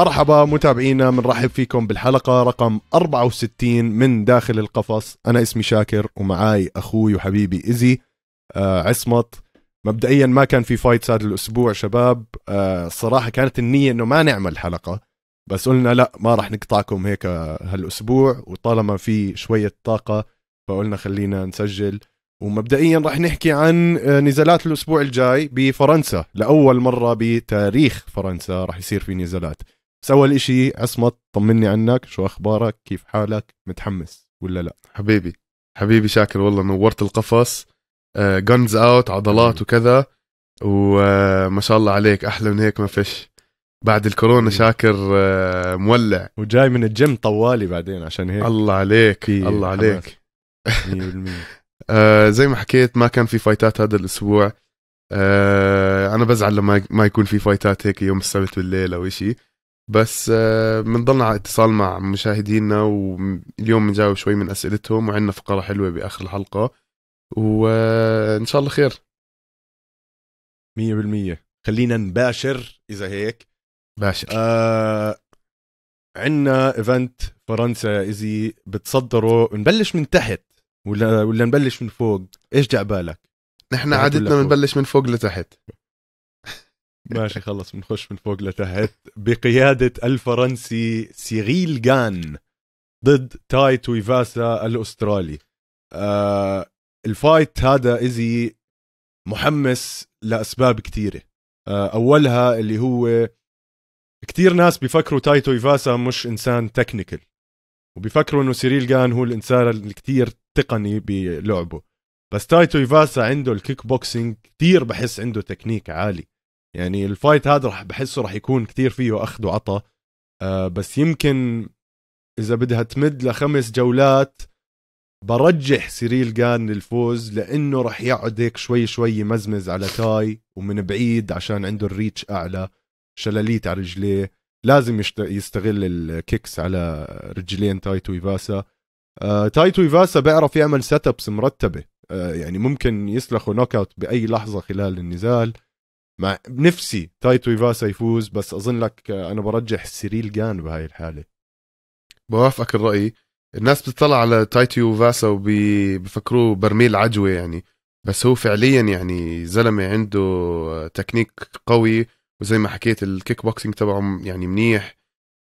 مرحبا متابعينا بنرحب فيكم بالحلقة رقم 64 من داخل القفص أنا اسمي شاكر ومعاي أخوي وحبيبي إزي آه عصمت مبدئيا ما كان في فايتس هذا الأسبوع شباب آه الصراحة كانت النية إنه ما نعمل حلقة بس قلنا لا ما راح نقطعكم هيك هالأسبوع وطالما في شوية طاقة فقلنا خلينا نسجل ومبدئيا راح نحكي عن آه، نزالات الاسبوع الجاي بفرنسا لاول مره بتاريخ فرنسا راح يصير في نزالات بس اول عصمت طمني عنك شو اخبارك كيف حالك متحمس ولا لا حبيبي حبيبي شاكر والله نورت القفص غنز آه, اوت عضلات وكذا وما آه، شاء الله عليك احلى من هيك ما فيش بعد الكورونا شاكر آه, مولع وجاي من الجيم طوالي بعدين عشان هيك الله عليك الله عليك 100% آه، زي ما حكيت ما كان في فايتات هذا الاسبوع آه، انا بزعل لما ما يكون في فايتات هيك يوم السبت بالليل او شيء بس بنضلنا آه، على اتصال مع مشاهدينا واليوم بنجاوب شوي من اسئلتهم وعندنا فقره حلوه باخر الحلقه وان آه، شاء الله خير 100% خلينا نباشر اذا هيك باشر آه عندنا ايفنت فرنسا ايزي بتصدره نبلش من تحت ولا ولا نبلش من فوق ايش جا بالك نحن عادتنا بنبلش من فوق لتحت ماشي خلص بنخش من فوق لتحت بقيادة الفرنسي سيريل جان ضد تايت ويفاسا الأسترالي آه الفايت هذا إزي محمس لأسباب كثيرة آه أولها اللي هو كثير ناس بيفكروا تايتو إيفاسا مش إنسان تكنيكال وبيفكروا إنه سيريل جان هو الإنسان الكثير تقني بلعبه بس تايتو إيفاسا عنده الكيك بوكسينج كثير بحس عنده تكنيك عالي يعني الفايت هذا راح بحسه راح يكون كثير فيه اخذ وعطى آه بس يمكن اذا بدها تمد لخمس جولات برجح سيريل جان للفوز لانه راح يقعد هيك شوي شوي يمزمز على تاي ومن بعيد عشان عنده الريتش اعلى شلاليت على رجليه لازم يستغل الكيكس على رجلين تايتو ايفاسا آه تايتو ايفاسا بيعرف يعمل سيت ابس مرتبه آه يعني ممكن يسلخه نوك اوت باي لحظه خلال النزال مع نفسي تايتو ايفاسا يفوز بس اظن لك آه، انا برجح سيريل جان بهاي الحاله بوافقك الراي الناس بتطلع على تايتو ايفاسا وبيفكروه برميل عجوه يعني بس هو فعليا يعني زلمه عنده تكنيك قوي وزي ما حكيت الكيك بوكسينج تبعه يعني منيح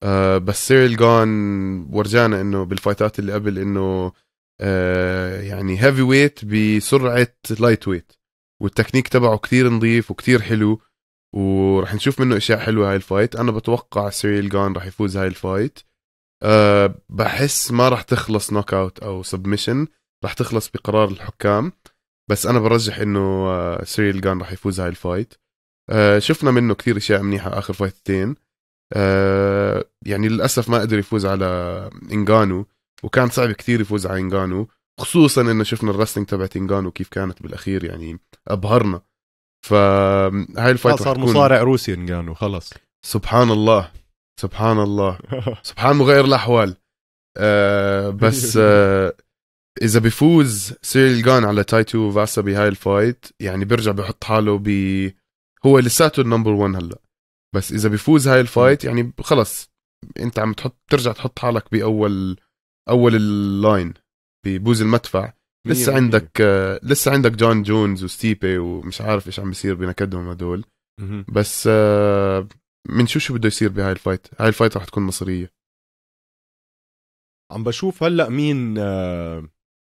آه بس سيريل جان ورجانا انه بالفايتات اللي قبل انه آه يعني هيفي ويت بسرعه لايت ويت والتكنيك تبعه كتير نظيف وكتير حلو ورح نشوف منه اشياء حلوه هاي الفايت انا بتوقع سيريال جان رح يفوز هاي الفايت أه بحس ما رح تخلص نوك اوت او سبمشن رح تخلص بقرار الحكام بس انا برجح انه أه، سيريل سيريال جان رح يفوز هاي الفايت أه شفنا منه كثير اشياء منيحه اخر فايتتين أه يعني للاسف ما قدر يفوز على انغانو وكان صعب كثير يفوز على انغانو خصوصا انه شفنا الرسلينج تبعت انجانو كيف كانت بالاخير يعني ابهرنا فهاي الفايت صار مصارع روسي انجانو خلص سبحان الله سبحان الله سبحان مغير الاحوال آه بس آه اذا بيفوز سيريل جان على تايتو فاسا بهاي الفايت يعني بيرجع بحط حاله ب هو لساته النمبر 1 هلا بس اذا بيفوز هاي الفايت يعني خلص انت عم تحط ترجع تحط حالك باول اول اللاين ببوز المدفع لسه عندك آه لسه عندك جون جونز وستيبي ومش عارف ايش عم بيصير بنكدهم هدول بس آه، من شو شو بده يصير بهاي الفايت هاي الفايت رح تكون مصيريه عم بشوف هلا مين آه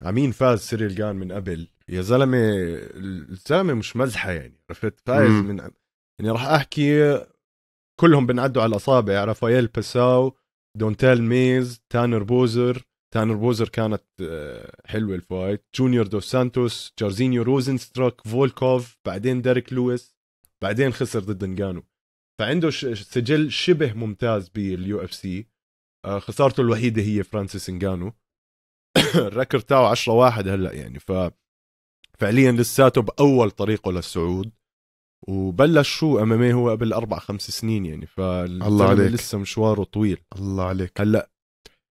مين فاز سيريل جان من قبل يا زلمه الزلمه مش مزحه يعني عرفت فايز من يعني راح احكي كلهم بنعدوا على الاصابع رافائيل باساو دونتيل ميز تانر بوزر تانر بوزر كانت آه، حلوه الفايت جونيور دو سانتوس جارزينيو روزنستروك فولكوف بعدين ديريك لويس بعدين خسر ضد انجانو فعنده سجل شبه ممتاز باليو اف سي آه، خسارته الوحيده هي فرانسيس انجانو الركر تاعه 10 واحد هلا يعني ف فعليا لساته باول طريقه للصعود وبلش شو ام إيه هو قبل اربع خمس سنين يعني ف عليك لسه مشواره طويل الله عليك هلا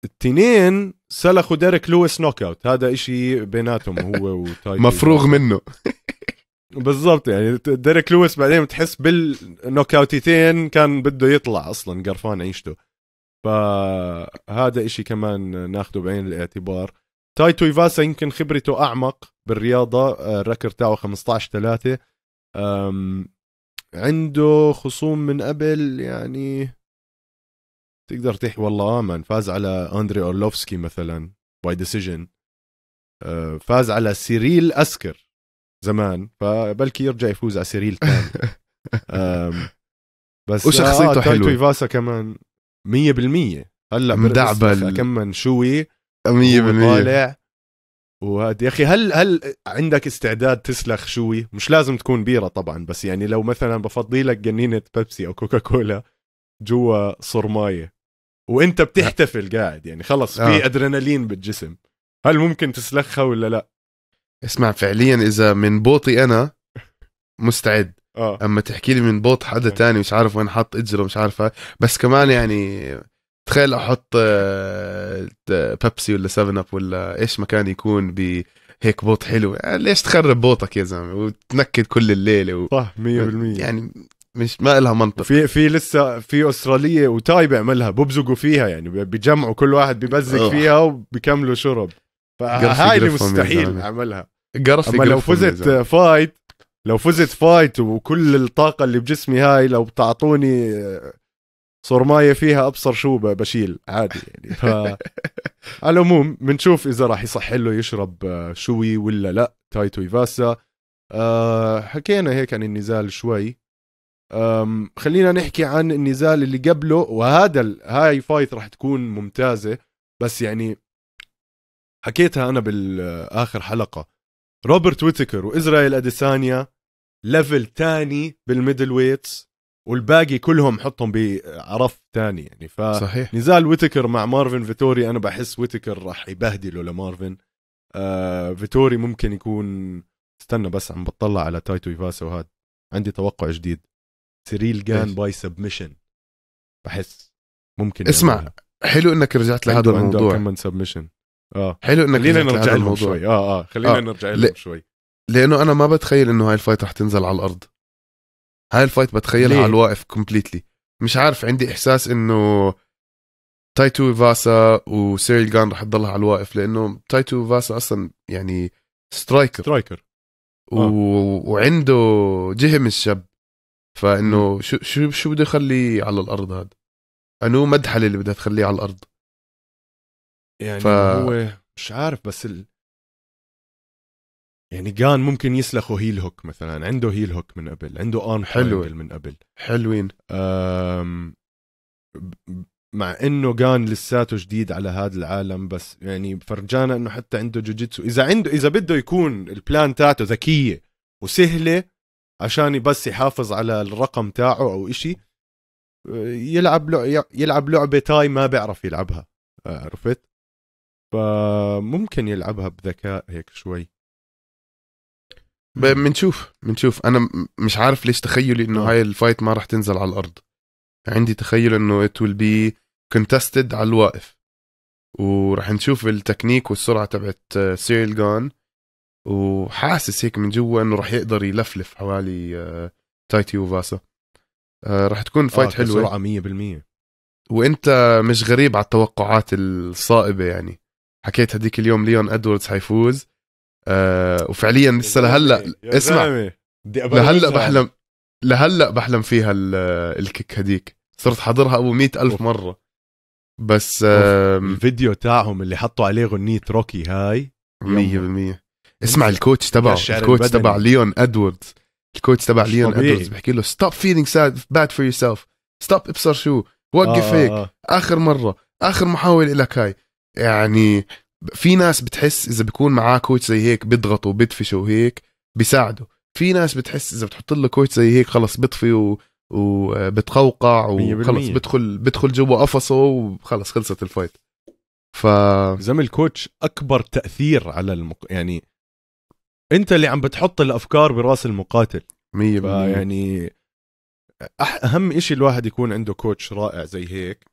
التنين سلخوا ديريك لويس نوك اوت هذا إشي بيناتهم هو وتايتي مفروغ منه بالضبط يعني ديريك لويس بعدين بتحس بالنوك اوتيتين كان بده يطلع اصلا قرفان عيشته فهذا إشي كمان ناخده بعين الاعتبار تايتو ايفاسا يمكن خبرته اعمق بالرياضه آه، الركر تاعه 15 3 عنده خصوم من قبل يعني تقدر تحكي والله آمن فاز على أندري أورلوفسكي مثلا باي آه، ديسيجن فاز على سيريل أسكر زمان فبلكي يرجع يفوز على سيريل ثاني بس وشخصيته آه حلوه تايتو ايفاسا كمان 100% هلا مدعبل كم من شوي 100% طالع وهاد يا اخي هل هل عندك استعداد تسلخ شوي؟ مش لازم تكون بيره طبعا بس يعني لو مثلا بفضي لك جنينه بيبسي او كوكا كولا جوا صرمايه وانت بتحتفل قاعد يعني خلص في ادرينالين آه. بالجسم هل ممكن تسلخها ولا لا اسمع فعليا اذا من بوطي انا مستعد آه. اما تحكي لي من بوط حدا تاني مش عارف وين حط اجره مش عارفه بس كمان يعني تخيل احط بيبسي آه، ولا 7 اب ولا ايش مكان يكون بهيك بوط حلو يعني ليش تخرب بوطك يا زلمه وتنكد كل الليله و... صح 100% يعني مش ما لها منطق في في لسه في استراليه وتاي بيعملها ببزقوا فيها يعني بجمعوا كل واحد ببزق فيها وبيكملوا شرب فهاي اللي مستحيل اعملها اما لو فزت فايت لو فزت فايت وكل الطاقه اللي بجسمي هاي لو بتعطوني صرمايه فيها ابصر شو بشيل عادي يعني ف على العموم بنشوف اذا راح يصح له يشرب آه، شوي ولا لا تايتو يفاسا أه حكينا هيك عن النزال شوي خلينا نحكي عن النزال اللي قبله وهذا هاي فايت راح تكون ممتازه بس يعني حكيتها انا بالاخر حلقه روبرت ويتكر وازرائيل اديسانيا ليفل تاني بالميدل ويتس والباقي كلهم حطهم بعرف تاني يعني ف صحيح. نزال ويتكر مع مارفن فيتوري انا بحس ويتكر راح يبهدله لمارفن آه فيتوري ممكن يكون استنى بس عم بطلع على تايتو ايفاسا وهذا عندي توقع جديد سيريل جان باي سبمشن بحس ممكن اسمع يعملها. حلو انك رجعت لهذا الموضوع كم من سبمشن اه حلو انك خلينا نرجع لهم شوي اه اه خلينا آه. نرجع لهم ل... شوي لانه انا ما بتخيل انه هاي الفايت رح تنزل على الارض هاي الفايت بتخيلها ليه؟ على الواقف كومبليتلي مش عارف عندي احساس انه تايتو فاسا وسيريل جان رح تضلها على الواقف لانه تايتو فاسا اصلا يعني سترايكر سترايكر و... آه. وعنده جهم الشاب فانه شو شو شو بده يخليه على الارض هذا انو مدحله اللي بدها تخليه على الارض يعني ف... هو مش عارف بس ال... يعني كان ممكن يسلخه هيل هوك مثلا عنده هيل هوك من قبل عنده آن حلو من قبل حلوين أم... مع انه كان لساته جديد على هذا العالم بس يعني فرجانا انه حتى عنده جوجيتسو اذا عنده اذا بده يكون البلان تاعته ذكيه وسهله عشان بس يحافظ على الرقم تاعه او إشي يلعب يلعب لعبه تاي ما بيعرف يلعبها عرفت فممكن يلعبها بذكاء هيك شوي بنشوف بنشوف انا مش عارف ليش تخيلي انه نعم. هاي الفايت ما راح تنزل على الارض عندي تخيل انه ات ويل بي كونتستد على الواقف وراح نشوف التكنيك والسرعه تبعت سيريل آه، جون وحاسس هيك من جوا انه راح يقدر يلفلف حوالي آه، تايتي وفاسا آه، راح تكون فايت آه حلوه بسرعه 100% وانت مش غريب على التوقعات الصائبه يعني حكيت هذيك اليوم ليون ادوردز حيفوز آه وفعليا لسه لهلا اسمع لهلا بحلم لهلا بحلم فيها الكيك هديك صرت حاضرها ابو مئة ألف مره بس آه الفيديو تاعهم اللي حطوا عليه غنيه روكي هاي 100% اسمع الكوتش تبعه الكوتش تبع ليون ادوردز الكوتش تبع ليون ادوردز بحكي له ستوب فيلينج ساد باد فور يور سيلف ستوب ابصر شو وقف آه. هيك آه، آه. اخر مره اخر محاوله لك هاي يعني في ناس بتحس اذا بيكون معاه كوتش زي هيك بيضغطوا بيدفشوا وهيك بيساعده في ناس بتحس اذا بتحط له كوتش زي هيك خلص بيطفي و... وبتقوقع وخلص بدخل بدخل جوا قفصه وخلص خلصت الفايت ف زلمه الكوتش اكبر تاثير على المق... يعني انت اللي عم بتحط الافكار براس المقاتل 100% يعني اهم إشي الواحد يكون عنده كوتش رائع زي هيك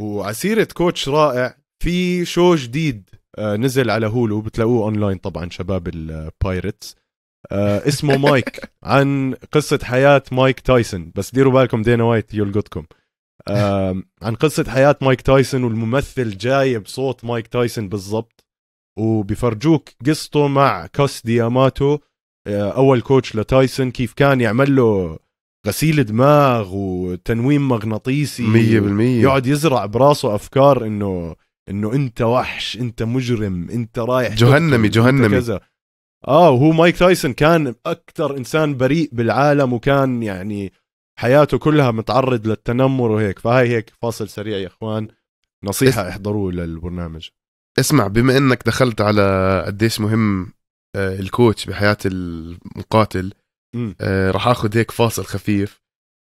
وعسيرة كوتش رائع في شو جديد آه، نزل على هولو بتلاقوه اونلاين طبعا شباب البايرتس آه، اسمه مايك عن قصة حياة مايك تايسون بس ديروا بالكم دينا وايت يلقطكم عن قصة حياة مايك تايسون والممثل جاي بصوت مايك تايسون بالضبط وبيفرجوك قصته مع كوس دياماتو آه، اول كوتش لتايسون كيف كان يعمل له غسيل دماغ وتنويم مغناطيسي 100% يقعد يزرع براسه افكار انه انه انت وحش انت مجرم انت رايح جهنمي جهنمي كذا اه وهو مايك تايسون كان اكثر انسان بريء بالعالم وكان يعني حياته كلها متعرض للتنمر وهيك فهاي هيك فاصل سريع يا اخوان نصيحه احضروه للبرنامج اسمع بما انك دخلت على قديش مهم آه، الكوتش بحياه المقاتل آه، راح اخذ هيك فاصل خفيف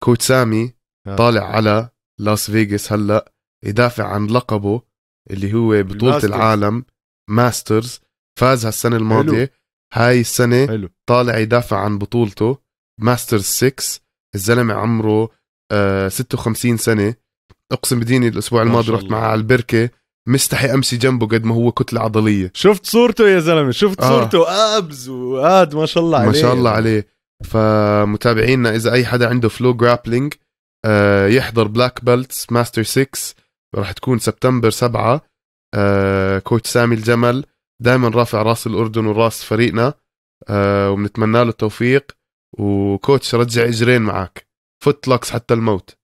كوتش سامي آه. طالع على لاس فيغاس هلا يدافع عن لقبه اللي هو بطوله الماسترز. العالم ماسترز فاز هالسنه الماضيه حلو. هاي السنه طالع يدافع عن بطولته ماسترز 6 الزلمه عمره 56 سنه اقسم بديني الاسبوع الماضي رحت معه على البركه مستحي امشي جنبه قد ما هو كتله عضليه شفت صورته يا زلمه شفت آه. صورته ابز واد ما شاء الله عليه ما شاء الله عليه فمتابعينا اذا اي حدا عنده فلو جرابلينج آه يحضر بلاك بيلتس ماستر 6 راح تكون سبتمبر 7 آه كوتش سامي الجمل دائما رافع راس الاردن وراس فريقنا آه وبنتمنى له التوفيق وكوتش رجع اجرين معك فوت لوكس حتى الموت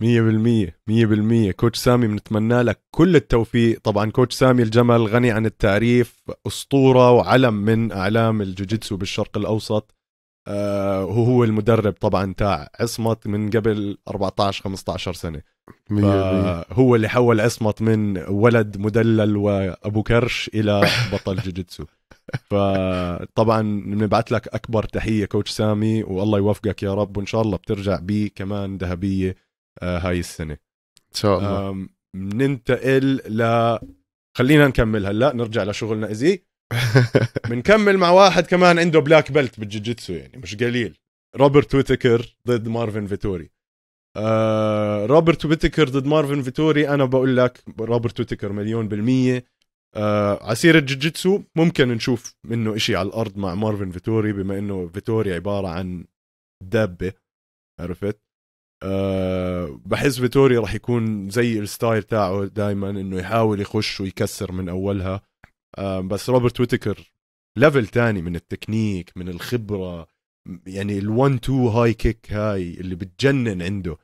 مية بالمية مية بالمية كوتش سامي بنتمنى لك كل التوفيق طبعا كوتش سامي الجمل غني عن التعريف أسطورة وعلم من أعلام الجوجيتسو بالشرق الأوسط آه وهو المدرب طبعا تاع عصمت من قبل 14 15 سنة هو اللي حول عصمت من ولد مدلل وأبو كرش إلى بطل جوجيتسو فطبعا بنبعث لك أكبر تحية كوتش سامي والله يوفقك يا رب وإن شاء الله بترجع بي كمان ذهبية آه، هاي السنه ان شاء الله بننتقل ل خلينا نكمل هلا نرجع لشغلنا ازي بنكمل مع واحد كمان عنده بلاك بيلت بالجوجيتسو يعني مش قليل روبرت ويتكر ضد مارفن فيتوري آه روبرت ويتكر ضد مارفن فيتوري انا بقول لك روبرت ويتكر مليون بالمية آه عسيرة جوجيتسو ممكن نشوف منه اشي على الارض مع مارفن فيتوري بما انه فيتوري عبارة عن دابة عرفت أه بحس فيتوري راح يكون زي الستايل تاعه دائما انه يحاول يخش ويكسر من اولها أه بس روبرت ويتكر ليفل تاني من التكنيك من الخبره يعني ال1 2 هاي كيك هاي اللي بتجنن عنده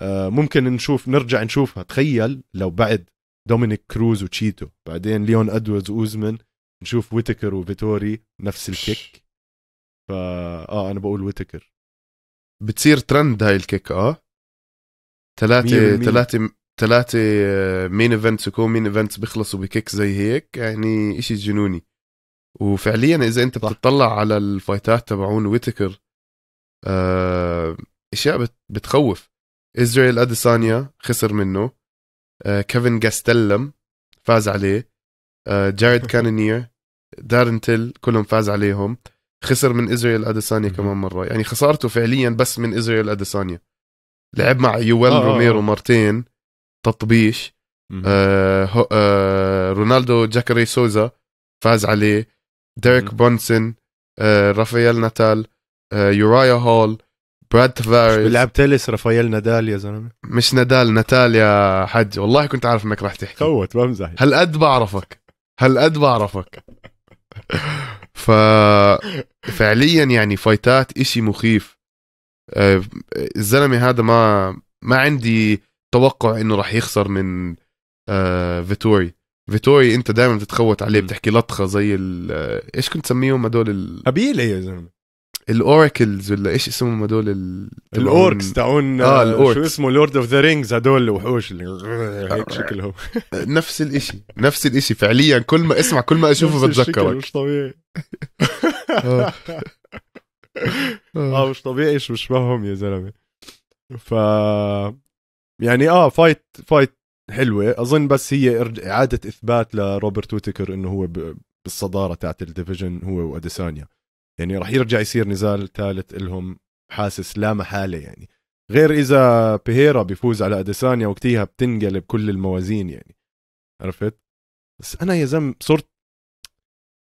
أه ممكن نشوف نرجع نشوفها تخيل لو بعد دومينيك كروز وتشيتو بعدين ليون ادوردز اوزمن نشوف ويتكر وفيتوري نفس الكيك فا اه انا بقول ويتكر بتصير ترند هاي الكيك اه ثلاثه ثلاثه ثلاثه مين ايفنتس وكو مين ايفنتس بيخلصوا بكيك زي هيك يعني إشي جنوني وفعليا اذا انت صح. بتطلع على الفايتات تبعون ويتكر آه، اشياء بتخوف اسرائيل اديسانيا خسر منه آه، كيفن جاستلم فاز عليه آه، جاريد كانونير دارن تيل كلهم فاز عليهم خسر من اسرائيل اديسانيا كمان مره يعني خسارته فعليا بس من اسرائيل اديسانيا لعب مع يويل آه،, آه روميرو آه. مرتين تطبيش آه آه رونالدو جاكاري سوزا فاز عليه ديريك بونسن آه رافائيل ناتال آه يورايا هول براد تفاريز بيلعب تلس رافائيل نادال يا زلمه مش نادال ناتال يا حج والله كنت عارف انك راح تحكي خوت بمزح هالقد بعرفك هالقد بعرفك ف فعليا يعني فايتات اشي مخيف آه، الزلمه هذا ما ما عندي توقع انه راح يخسر من آه، فيتوري فيتوري انت دائما بتتخوت عليه بتحكي لطخه زي آه، ايش كنت تسميهم هدول ال... قبيله إيه يا زلمه الاوراكلز ولا ايش اسمهم هدول ال... الاوركس تاعون اه الاوركس شو اسمه لورد اوف ذا رينجز هدول الوحوش اللي هيك شكلهم نفس الاشي نفس الاشي فعليا كل ما اسمع كل ما اشوفه بتذكره مش طبيعي آه. اه مش طبيعي مش مشبههم يا زلمه ف يعني اه فايت فايت حلوه اظن بس هي اعاده اثبات لروبرت ويتكر انه هو ب... بالصداره تاعت الديفيجن هو واديسانيا يعني راح يرجع يصير نزال ثالث لهم حاسس لا محاله يعني غير اذا بيهيرا بيفوز على اديسانيا وقتها بتنقلب كل الموازين يعني عرفت بس انا يا زلم صرت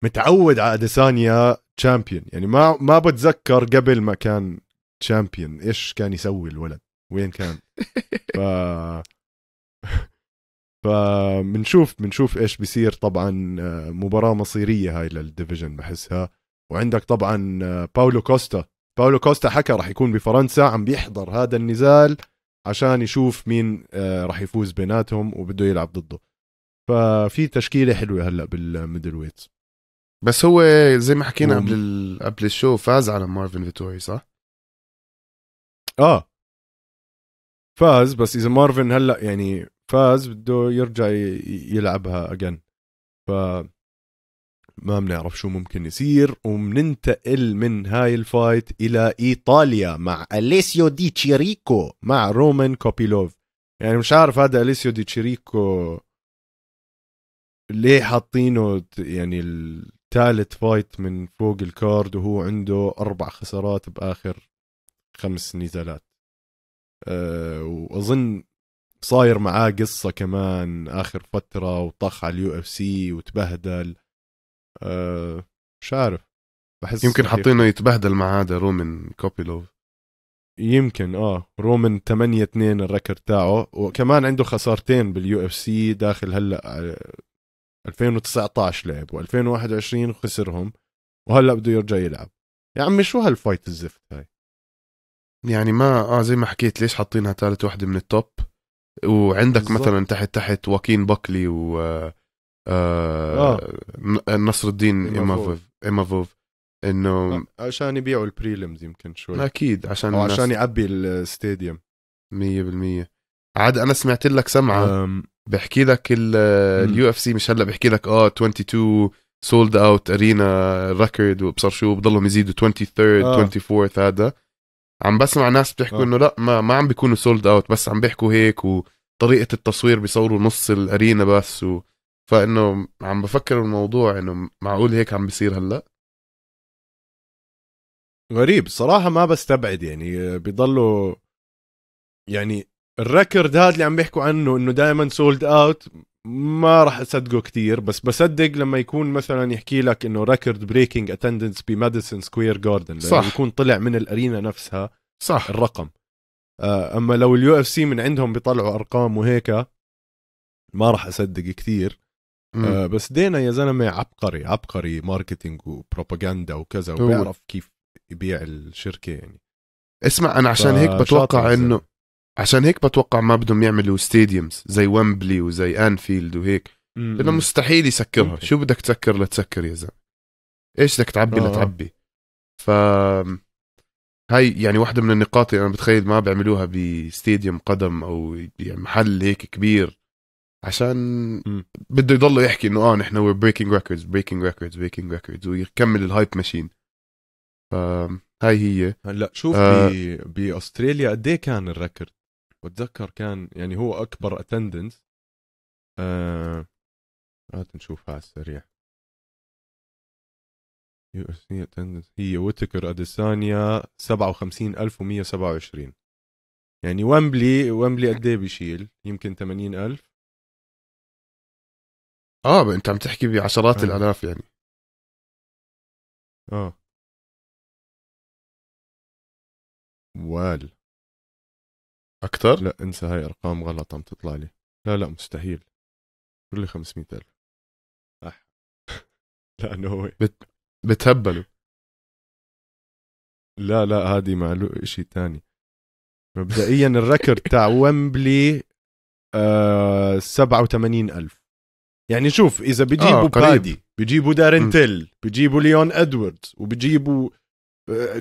متعود على اديسانيا تشامبيون يعني ما ما بتذكر قبل ما كان تشامبيون ايش كان يسوي الولد وين كان ف فبنشوف بنشوف ايش بيصير طبعا آه، مباراه مصيريه هاي للديفيجن بحسها وعندك طبعا آه، باولو كوستا باولو كوستا حكى راح يكون بفرنسا عم بيحضر هذا النزال عشان يشوف مين آه، راح يفوز بيناتهم وبده يلعب ضده ففي تشكيله حلوه هلا بالميدل ويتس بس هو زي ما حكينا قبل ال... قبل الشو فاز على مارفن فيتوري صح؟ اه فاز بس اذا مارفن هلا يعني فاز بده يرجع يلعبها اجن ف ما بنعرف شو ممكن يصير وبننتقل من هاي الفايت الى ايطاليا مع اليسيو دي تشيريكو مع رومان كوبيلوف يعني مش عارف هذا اليسيو دي تشيريكو ليه حاطينه يعني ال... ثالث فايت من فوق الكارد وهو عنده اربع خسارات باخر خمس نزالات أه واظن صاير معاه قصه كمان اخر فتره وطخ على اليو اف سي وتبهدل أه مش عارف بحس يمكن حاطينه يتبهدل مع هذا رومن كوبيلوف يمكن اه رومن 8 2 الركر تاعه وكمان عنده خسارتين باليو اف سي داخل هلا آه، 2019 لعب و2021 خسرهم وهلا بده يرجع يلعب يا عمي شو هالفايت الزفت هاي يعني ما اه زي ما حكيت ليش حاطينها ثالث وحده من التوب وعندك بالزبط. مثلا تحت تحت واكين باكلي و آه آه. آه. نصر الدين ايمافوف ايمافوف انه آه، عشان يبيعوا البريلمز يمكن شوي اكيد عشان أو عشان يعبي الستاديوم 100% عاد انا سمعت لك سمعه بحكي لك اليو اف سي مش هلا بحكي لك اه 22 سولد اوت ارينا ريكورد وابصر شو بضلهم يزيدوا 23 آه. 24 هذا عم بسمع ناس بتحكوا آه. انه لا ما ما عم بيكونوا سولد اوت بس عم بيحكوا هيك وطريقه التصوير بيصوروا نص الارينا بس و... فانه عم بفكر الموضوع انه معقول هيك عم بيصير هلا غريب صراحة ما بستبعد يعني بيضلوا يعني الريكورد هذا اللي عم بيحكوا عنه انه دائما سولد اوت ما راح اصدقه كثير بس بصدق لما يكون مثلا يحكي لك انه ريكورد بريكنج اتندنس بماديسون سكوير جاردن صح يكون طلع من الارينا نفسها صح الرقم آه، اما لو اليو اف سي من عندهم بيطلعوا ارقام وهيك ما راح اصدق كثير آه بس دينا يا زلمه عبقري عبقري ماركتينج وبروباغندا وكذا وبيعرف كيف يبيع الشركه يعني اسمع انا عشان هيك بتوقع انه عشان هيك بتوقع ما بدهم يعملوا ستاديومز زي ويمبلي وزي انفيلد وهيك لانه مستحيل يسكرها شو بدك تسكر لتسكر يا زلمه ايش بدك تعبي لتعبي آه. ف هاي يعني واحدة من النقاط اللي انا بتخيل ما بيعملوها بستاديوم قدم او يعني محل هيك كبير عشان بده يضلوا يحكي انه اه نحن وير بريكنج ريكوردز بريكنج ريكوردز بريكنج ريكوردز ويكمل الهايب ماشين فهاي هي هلا شوف آه باستراليا قد ايه كان الريكورد واتذكر كان يعني هو اكبر اتندنس آه هات نشوفها على السريع يو اس سي اتندنس هي ويتكر اديسانيا 57127 يعني ومبلي ومبلي قد ايه بيشيل؟ يمكن 80000 اه انت عم تحكي بعشرات آه. الالاف يعني اه وال اكثر؟ لا انسى هاي ارقام غلط عم تطلع لي لا لا مستحيل كل 500000 صح نو هو بت... بتهبلوا لا لا هذه معلومة شيء ثاني مبدئيا الركر تاع ومبلي آه 87000 يعني شوف اذا بيجيبوا آه بادي بيجيبوا دارنتل بيجيبوا ليون ادواردز وبيجيبوا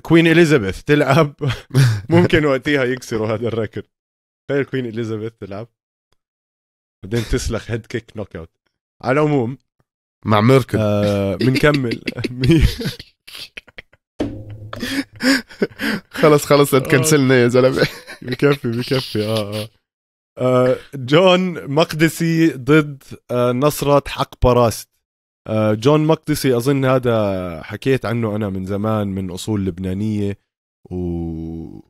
كوين اليزابيث تلعب ممكن وقتها يكسروا هذا الركض تخيل كوين اليزابيث تلعب بعدين تسلخ هيد كيك نوك اوت على العموم مع ميركل آه بنكمل خلص خلص تكنسلنا يا زلمه بكفي بكفي آه،, اه اه جون مقدسي ضد آه، نصرة حق باراست آه، جون مقدسي اظن هذا حكيت عنه انا من زمان من اصول لبنانيه وفي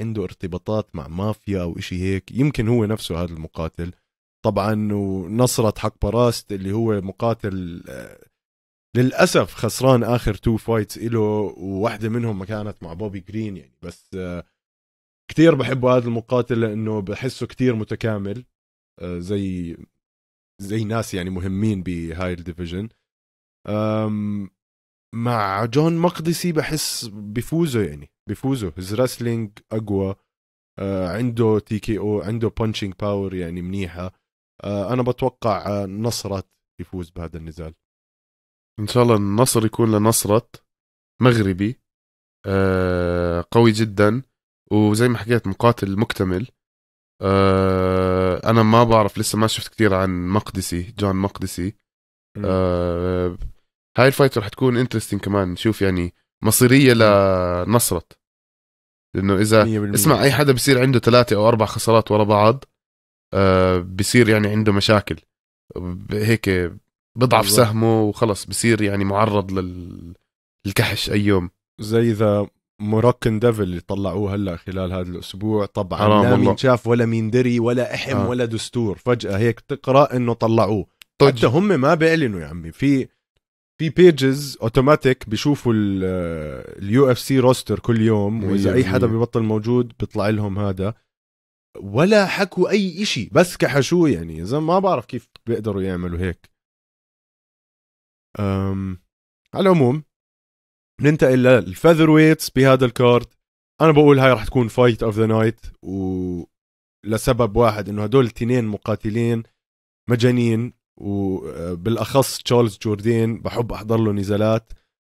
عنده ارتباطات مع مافيا او اشي هيك يمكن هو نفسه هذا المقاتل طبعا ونصرت حق براست اللي هو مقاتل آه، للاسف خسران اخر تو فايتس له وواحده منهم كانت مع بوبي جرين يعني بس آه، كثير بحبه هذا المقاتل لانه بحسه كثير متكامل زي زي ناس يعني مهمين بهاي الديفيجن مع جون مقدسي بحس بفوزه يعني بفوزه هز رسلينج اقوى أه، عنده تي كي او عنده بانشينج باور يعني منيحه أه، انا بتوقع نصرت يفوز بهذا النزال ان شاء الله النصر يكون لنصرت مغربي أه، قوي جدا وزي ما حكيت مقاتل مكتمل انا ما بعرف لسه ما شفت كثير عن مقدسي جون مقدسي آه هاي الفايت رح تكون انترستين كمان نشوف يعني مصيريه لنصرت لانه اذا 100%. اسمع اي حدا بصير عنده ثلاثه او اربع خسارات ورا بعض آه بصير يعني عنده مشاكل هيك بضعف سهمه وخلص بصير يعني معرض للكحش اي يوم زي ذا مروكن ديفل اللي طلعوه هلا خلال هذا الاسبوع طبعا لا مين شاف ولا مين دري ولا احم آه. ولا دستور فجاه هيك تقرا انه طلعوه طج. حتى هم ما بيعلنوا يا عمي في في بيجز اوتوماتيك بيشوفوا اليو اف سي روستر كل يوم واذا اي حدا ببطل موجود بيطلع لهم هذا ولا حكوا اي إشي بس كحشوه يعني اذا ما بعرف كيف بيقدروا يعملوا هيك أم على العموم ننتقل للفيذر ويتس بهذا الكارد انا بقول هاي راح تكون فايت اوف ذا نايت ولسبب واحد انه هدول الاثنين مقاتلين مجانين وبالاخص آه، تشارلز جوردين بحب احضر له نزالات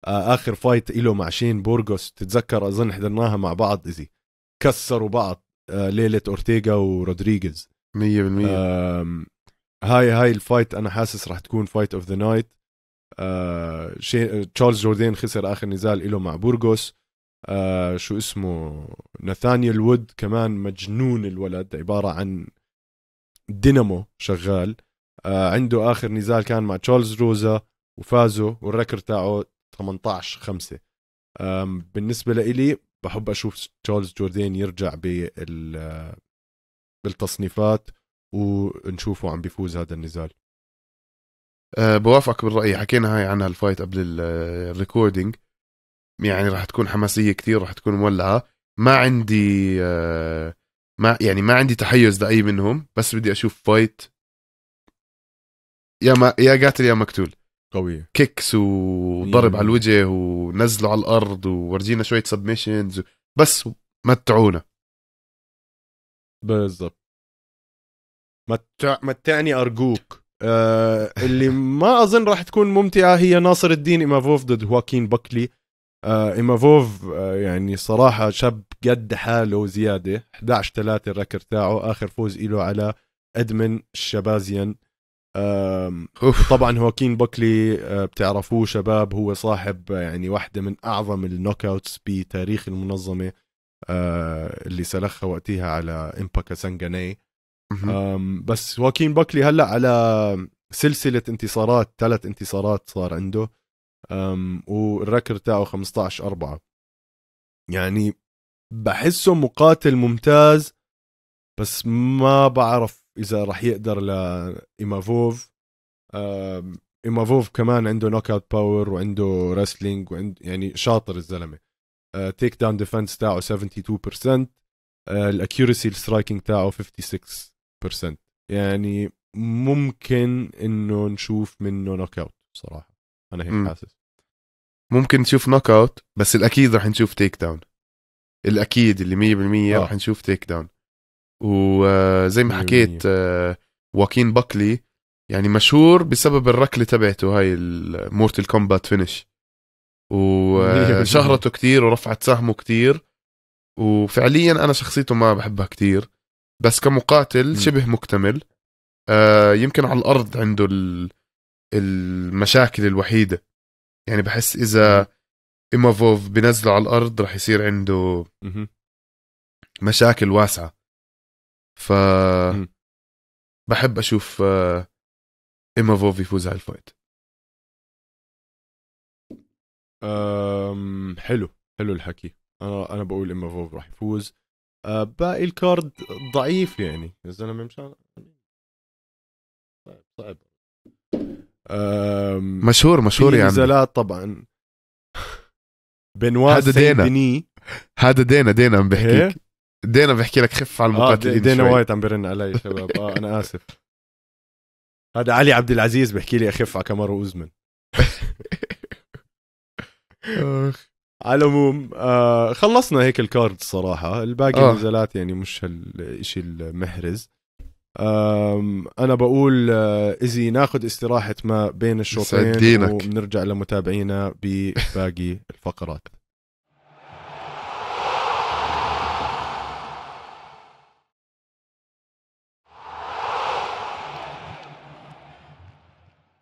آه، اخر فايت له مع شين بورغوس تتذكر اظن حضرناها مع بعض ايزي كسروا بعض آه، ليله اورتيغا ورودريغيز 100% هاي هاي الفايت انا حاسس راح تكون فايت اوف ذا نايت آه، شي... تشارلز جوردين خسر اخر نزال له مع بورغوس آه شو اسمه ناثانيال وود كمان مجنون الولد عباره عن دينامو شغال آه عنده اخر نزال كان مع تشارلز روزا وفازوا والركر تاعه 18 5 بالنسبه لإلي بحب اشوف تشارلز جوردين يرجع بال آه، بالتصنيفات ونشوفه عم بيفوز هذا النزال أه بوافقك بالرأي حكينا هاي عنها الفايت قبل آه، الريكوردينج يعني راح تكون حماسية كثير راح تكون مولعة ما عندي آه، ما يعني ما عندي تحيز لأي منهم بس بدي أشوف فايت يا ما يا قاتل يا مقتول قوية كيكس وضرب على الوجه ونزله على الأرض وورجينا شوية سبميشنز بس متعونا بالضبط متع... متعني أرجوك آه، اللي ما اظن راح تكون ممتعه هي ناصر الدين ايمافوف ضد هواكين بكلي آه، ايمافوف آه، يعني صراحه شاب قد حاله زياده 11 3 الركر تاعه اخر فوز له على ادمن الشبازيان طبعا هواكين بكلي بتعرفوه شباب هو صاحب يعني واحدة من أعظم النوك أوتس بتاريخ المنظمة اللي سلخها وقتها على إمباكا سانجاني بس واكين باكلي هلا على سلسله انتصارات ثلاث انتصارات صار عنده والركر تاعه 15 4 يعني بحسه مقاتل ممتاز بس ما بعرف اذا راح يقدر لايمافوف ايمافوف كمان عنده نوك اوت باور وعنده رسلينج وعند يعني شاطر الزلمه تيك داون ديفنس تاعه 72% الاكيورسي السترايكنج تاعه 56 يعني ممكن انه نشوف منه نوك اوت بصراحه انا هيك حاسس ممكن نشوف نوك اوت بس الاكيد رح نشوف تيك داون الاكيد اللي 100% آه. رح نشوف تيك داون وزي ما حكيت واكين آه، باكلي يعني مشهور بسبب الركله تبعته هاي المورتل كومبات فينش وشهرته كتير ورفعت سهمه كتير وفعليا انا شخصيته ما بحبها كتير بس كمقاتل م. شبه مكتمل آه يمكن على الارض عنده المشاكل الوحيده يعني بحس اذا ايمافوف بنزله على الارض راح يصير عنده مشاكل واسعه ف بحب اشوف آه، ايمافوف يفوز على الفايت أم حلو حلو الحكي انا انا بقول ايمافوف راح يفوز آه، باقي الكارد ضعيف يعني يا زلمه مشان طيب، صعب صعب مشهور مشهور يعني نزالات طبعا بنوا هذا دينا بني هذا دينا دينا عم بحكيك إيه؟ دينا بحكي لك خف على آه، المقاتلين آه دينا وايت عم برن علي شباب اه انا اسف هذا علي عبد العزيز بحكي لي اخف على كامارو اوزمن على العموم آه خلصنا هيك الكارد صراحة الباقي آه. نزلات يعني مش هالشيء المحرز انا بقول آه، ازي ناخذ استراحه ما بين الشوطين ونرجع لمتابعينا بباقي الفقرات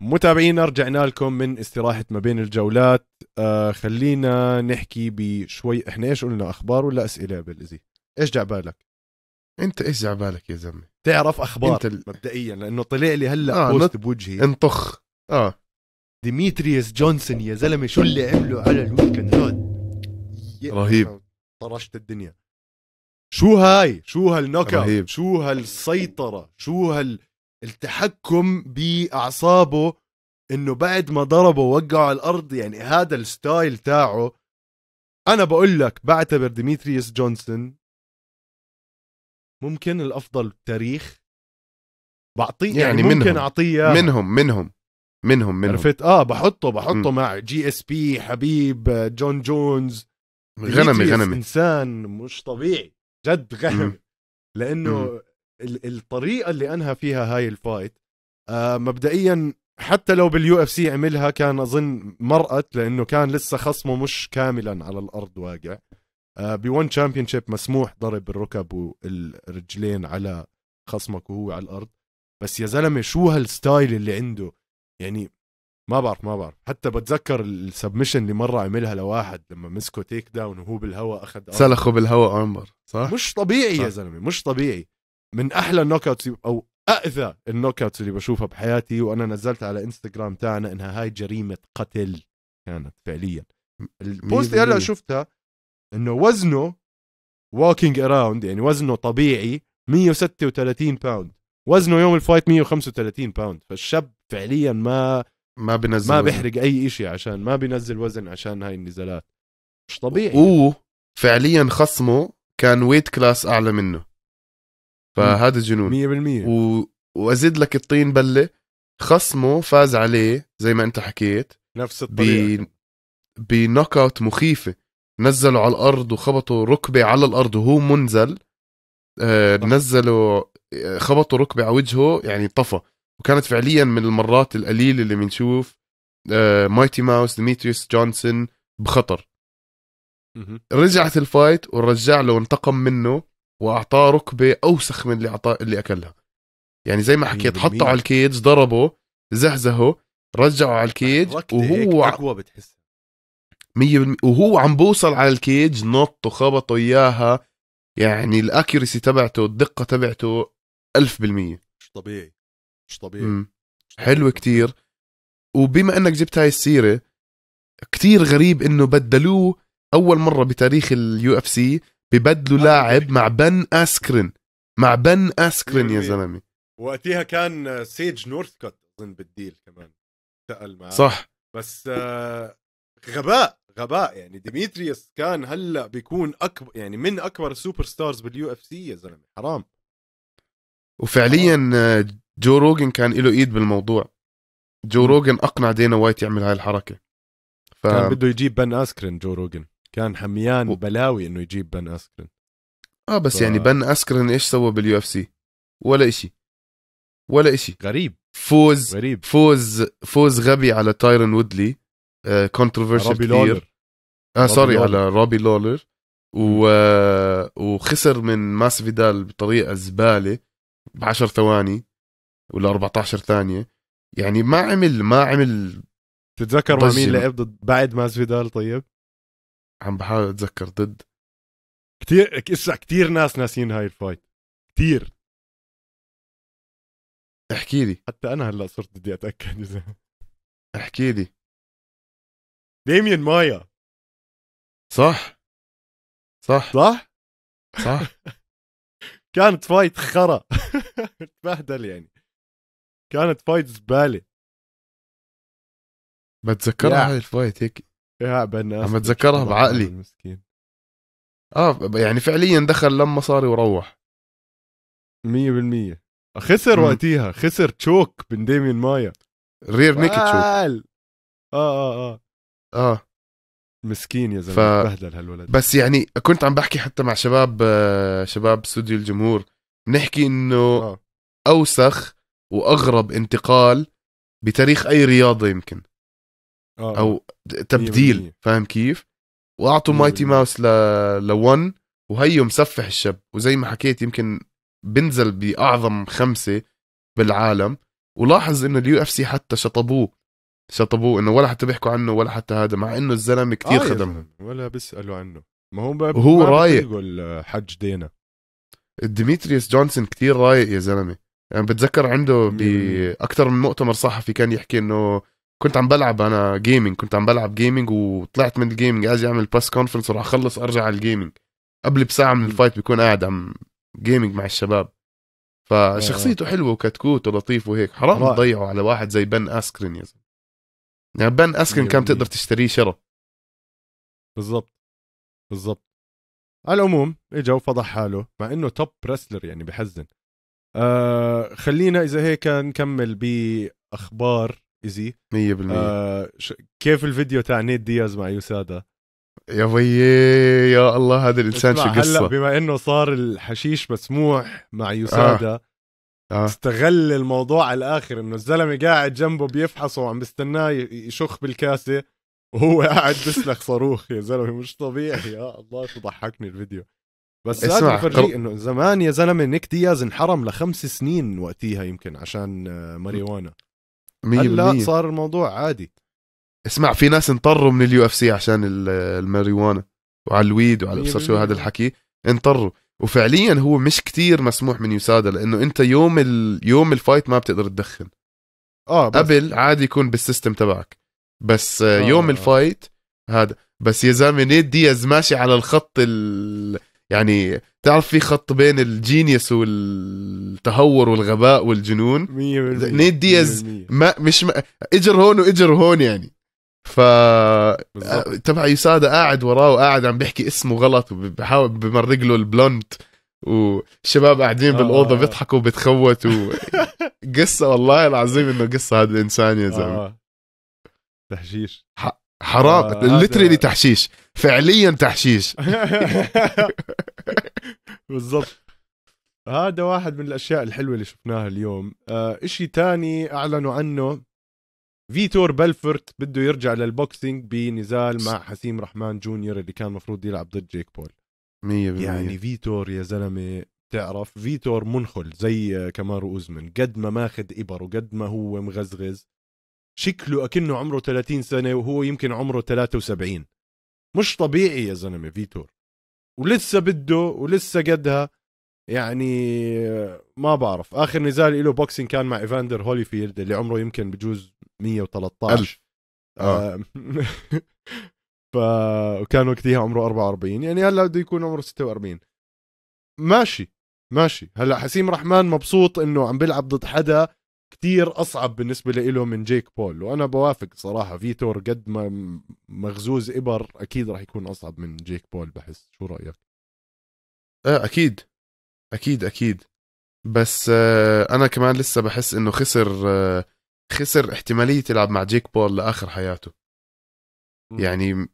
متابعينا رجعنا لكم من استراحة ما بين الجولات آه خلينا نحكي بشوي احنا ايش قلنا اخبار ولا اسئلة بالإزي ايش جعبالك انت ايش جعبالك يا زلمة تعرف اخبار انت ال... مبدئيا لانه طلع لي هلا آه بوست نط... بوجهي انطخ اه ديميتريوس جونسون يا زلمة شو اللي عمله على الويكند هاد رهيب طرشت الدنيا شو هاي شو رهيب. شو هالسيطرة شو هال التحكم باعصابه انه بعد ما ضربه وقعه على الارض يعني هذا الستايل تاعه انا بقول لك بعتبر ديميتريوس جونسون ممكن الافضل بالتاريخ بعطيه يعني, يعني ممكن اعطيه منهم منهم منهم منهم عرفت اه بحطه بحطه م. مع جي اس بي حبيب آه، جون جونز غنمي غنمي انسان مش طبيعي جد غنمي لانه م. الطريقه اللي انهى فيها هاي الفايت آه مبدئيا حتى لو باليو اف سي عملها كان اظن مرقت لانه كان لسه خصمه مش كاملا على الارض واقع آه بون تشامبيون شيب مسموح ضرب الركب والرجلين على خصمك وهو على الارض بس يا زلمه شو هالستايل اللي عنده يعني ما بعرف ما بعرف حتى بتذكر السبمشن اللي مره عملها لواحد لما مسكه تيك داون وهو بالهواء اخذ سلخه بالهواء عمر صح مش طبيعي صح. يا زلمه مش طبيعي من احلى النوك اوتس او اذى النوك اوتس اللي بشوفها بحياتي وانا نزلتها على انستغرام تاعنا انها هاي جريمه قتل كانت فعليا البوست اللي هلا شفتها انه وزنه ووكينج اراوند يعني وزنه طبيعي 136 باوند وزنه يوم الفايت 135 باوند فالشاب فعليا ما ما بنزل ما بيحرق اي شيء عشان ما بينزل وزن عشان هاي النزالات مش طبيعي هو فعليا خصمه كان ويت كلاس اعلى منه فهذا جنون 100% و... وازيد لك الطين بله خصمه فاز عليه زي ما انت حكيت نفس الطريقه ب... بنوك اوت مخيفه نزلوا على الارض وخبطوا ركبه على الارض وهو منزل آه نزلوا آه، خبطوا ركبه على وجهه يعني طفى وكانت فعليا من المرات القليله اللي بنشوف آه مايتي ماوس ديميتريوس جونسون بخطر رجعت الفايت ورجع له وانتقم منه واعطاه ركبه اوسخ من اللي اعطاه اللي اكلها يعني زي ما حكيت حطه على الكيج ضربه زهزهه رجعه على الكيج وهو اقوى بتحس 100% وهو عم بوصل على الكيج نط وخبطه اياها يعني الاكيرسي تبعته الدقه تبعته 1000% مش طبيعي مش طبيعي مم. حلو كتير وبما انك جبت هاي السيره كتير غريب انه بدلوه اول مره بتاريخ اليو اف سي ببدلوا لاعب مع بن اسكرين مع بن اسكرين يا زلمه وقتها كان سيج نورثكوت اظن بالديل كمان انتقل معاه صح بس آه، غباء غباء يعني ديميتريوس كان هلا بيكون اكبر يعني من اكبر السوبر ستارز باليو اف سي يا زلمه حرام وفعليا آه، جو روجن كان له ايد بالموضوع جو روجن اقنع دينا وايت يعمل هاي الحركه ف... كان بده يجيب بن اسكرين جو روجن كان حميان وبلاوي بلاوي انه يجيب بن اسكرين اه بس ف... يعني بن اسكرين ايش سوى باليو اف سي ولا اشي ولا اشي غريب فوز غريب فوز فوز غبي على تايرن وودلي آه كونتروفيرشل كثير لولر. اه سوري على روبي لولر و... آه، وخسر من ماس فيدال بطريقه زباله ب 10 ثواني ولا 14 ثانيه يعني ما عمل ما عمل تتذكر مع مين لعب ضد بعد ماس فيدال طيب؟ عم بحاول اتذكر ضد كثير اسا كثير ناس ناسيين هاي الفايت كثير احكي لي حتى انا هلا صرت بدي اتاكد اذا احكي لي ديميان مايا صح صح صح صح كانت فايت خرا تبهدل يعني كانت فايت زباله بتذكرها هاي الفايت هيك يا بناس عم اتذكرها بعقلي المسكين اه يعني فعليا دخل لما مصاري وروح 100% خسر وقتيها خسر تشوك من ديمين مايا رير نيك تشوك اه اه اه اه مسكين يا زلمه ف... بهدل هالولد بس يعني كنت عم بحكي حتى مع شباب آه، شباب استوديو الجمهور بنحكي انه آه. اوسخ واغرب انتقال بتاريخ اي رياضه يمكن أوه. او آه. تبديل فاهم كيف؟ واعطوا مايتي ماوس ل لون وهيو مسفح الشاب وزي ما حكيت يمكن بنزل باعظم خمسه بالعالم ولاحظ انه اليو اف سي حتى شطبوه شطبوه انه ولا حتى بيحكوا عنه ولا حتى هذا مع انه الزلمه كثير آه خدمهم ولا بيسالوا عنه ما هو بقى وهو رايق آه، حج دينا ديمتريوس جونسون كثير رايق يا زلمه يعني بتذكر عنده باكثر من مؤتمر صحفي كان يحكي انه كنت عم بلعب انا جيمنج كنت عم بلعب جيمنج وطلعت من الجيمنج اجي اعمل باس كونفرنس وراح اخلص ارجع على الجيمنج قبل بساعه من الفايت بكون قاعد عم جيمنج مع الشباب فشخصيته آه. حلوه وكتكوت ولطيف وهيك حرام تضيعه على واحد زي بن اسكرين يا زلمه يعني بن اسكرين كان تقدر تشتريه شرى بالضبط بالضبط على العموم اجا وفضح حاله مع انه توب رسلر يعني بحزن آه خلينا اذا هيك نكمل باخبار ايزي 100% آه كيف الفيديو تاع نيت دياز مع يوسادا يا بيي يا الله هذا الانسان شو قصه هلا بما انه صار الحشيش مسموح مع يوسادا آه. آه. استغل الموضوع على الاخر انه الزلمه قاعد جنبه بيفحصه وعم بستناه يشخ بالكاسه وهو قاعد بسلخ صاروخ يا زلمه مش طبيعي يا الله شو ضحكني الفيديو بس هذا بفرجيك انه زمان يا زلمه نيك دياز انحرم لخمس سنين وقتيها يمكن عشان آه، ماريوانا هلا صار الموضوع عادي اسمع في ناس انطروا من اليو اف سي عشان الماريجوانا وعلى الويد وعلى ابصر شو هذا الحكي انطروا وفعليا هو مش كتير مسموح من يوسادا لانه انت يوم ال... يوم الفايت ما بتقدر تدخن اه بس. قبل عادي يكون بالسيستم تبعك بس آه. يوم الفايت هذا بس يا زلمه نيد دياز ماشي على الخط ال... يعني تعرف في خط بين الجينيوس والتهور والغباء والجنون 100% نيت دياز ما مش ما اجر هون واجر هون يعني ف آه، تبع يسادة قاعد وراه وقاعد عم بيحكي اسمه غلط وبحاول بمرق له البلونت والشباب قاعدين آه. بالاوضه بيضحكوا بتخوتوا قصه والله العظيم انه قصه هذا الانسان يا زلمه آه. تحشيش حق حرام آه ليترلي تحشيش فعليا تحشيش بالضبط هذا واحد من الاشياء الحلوه اللي شفناها اليوم آه اشي تاني اعلنوا عنه فيتور بلفورت بده يرجع للبوكسينج بنزال مع حسيم رحمن جونيور اللي كان المفروض يلعب ضد جيك بول 100% يعني فيتور يا زلمه تعرف فيتور منخل زي كمارو اوزمن قد ما ماخذ ابر وقد ما هو مغزغز شكله اكنه عمره 30 سنه وهو يمكن عمره 73 مش طبيعي يا زلمه فيتور ولسه بده ولسه قدها يعني ما بعرف اخر نزال له بوكسين كان مع ايفاندر هوليفيلد اللي عمره يمكن بجوز 113 ألف. آه. آه. فكان وقتها عمره 44 يعني هلا بده يكون عمره 46 ماشي ماشي هلا حسيم رحمن مبسوط انه عم بيلعب ضد حدا كتير أصعب بالنسبة له من جيك بول وأنا بوافق صراحة فيتور قد ما مغزوز إبر أكيد راح يكون أصعب من جيك بول بحس شو رأيك؟ آه أكيد أكيد أكيد بس آه أنا كمان لسه بحس إنه خسر آه خسر احتمالية يلعب مع جيك بول لآخر حياته يعني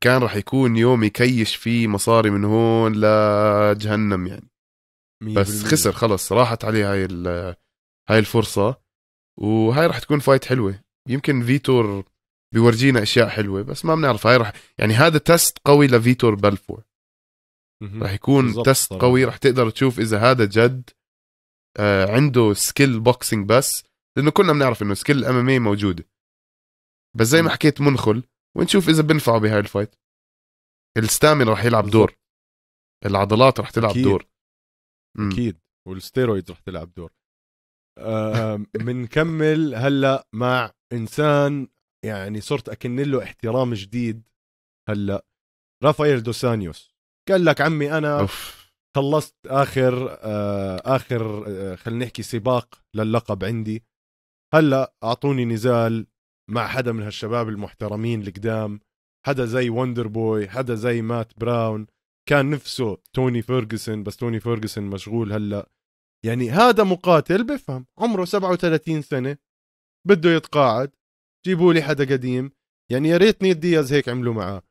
كان راح يكون يوم يكيش فيه مصاري من هون لجهنم يعني بس خسر خلص راحت عليه هاي هاي الفرصه وهاي رح تكون فايت حلوه يمكن فيتور بيورجينا اشياء حلوه بس ما بنعرف هاي رح يعني هذا تست قوي لفيتور بلفور رح يكون تست قوي رح تقدر تشوف اذا هذا جد آه عنده سكيل بوكسينج بس لانه كلنا بنعرف انه سكيل الام ام اي موجوده بس زي ما حكيت منخل ونشوف اذا بنفعه بهاي الفايت الستامين رح يلعب دور العضلات رح تلعب أكيد. دور اكيد والستيرويد رح تلعب دور بنكمل هلا مع انسان يعني صرت اكن له احترام جديد هلا رافائيل دوسانيوس قال لك عمي انا أوف. خلصت اخر آه اخر آه خلينا نحكي سباق للقب عندي هلا اعطوني نزال مع حدا من هالشباب المحترمين القدام حدا زي وندر بوي حدا زي مات براون كان نفسه توني فيرجسون بس توني فيرجسون مشغول هلا يعني هذا مقاتل بفهم عمره 37 سنه بده يتقاعد جيبوا لي حدا قديم يعني يا ريت نيد دياز هيك عملوا معاه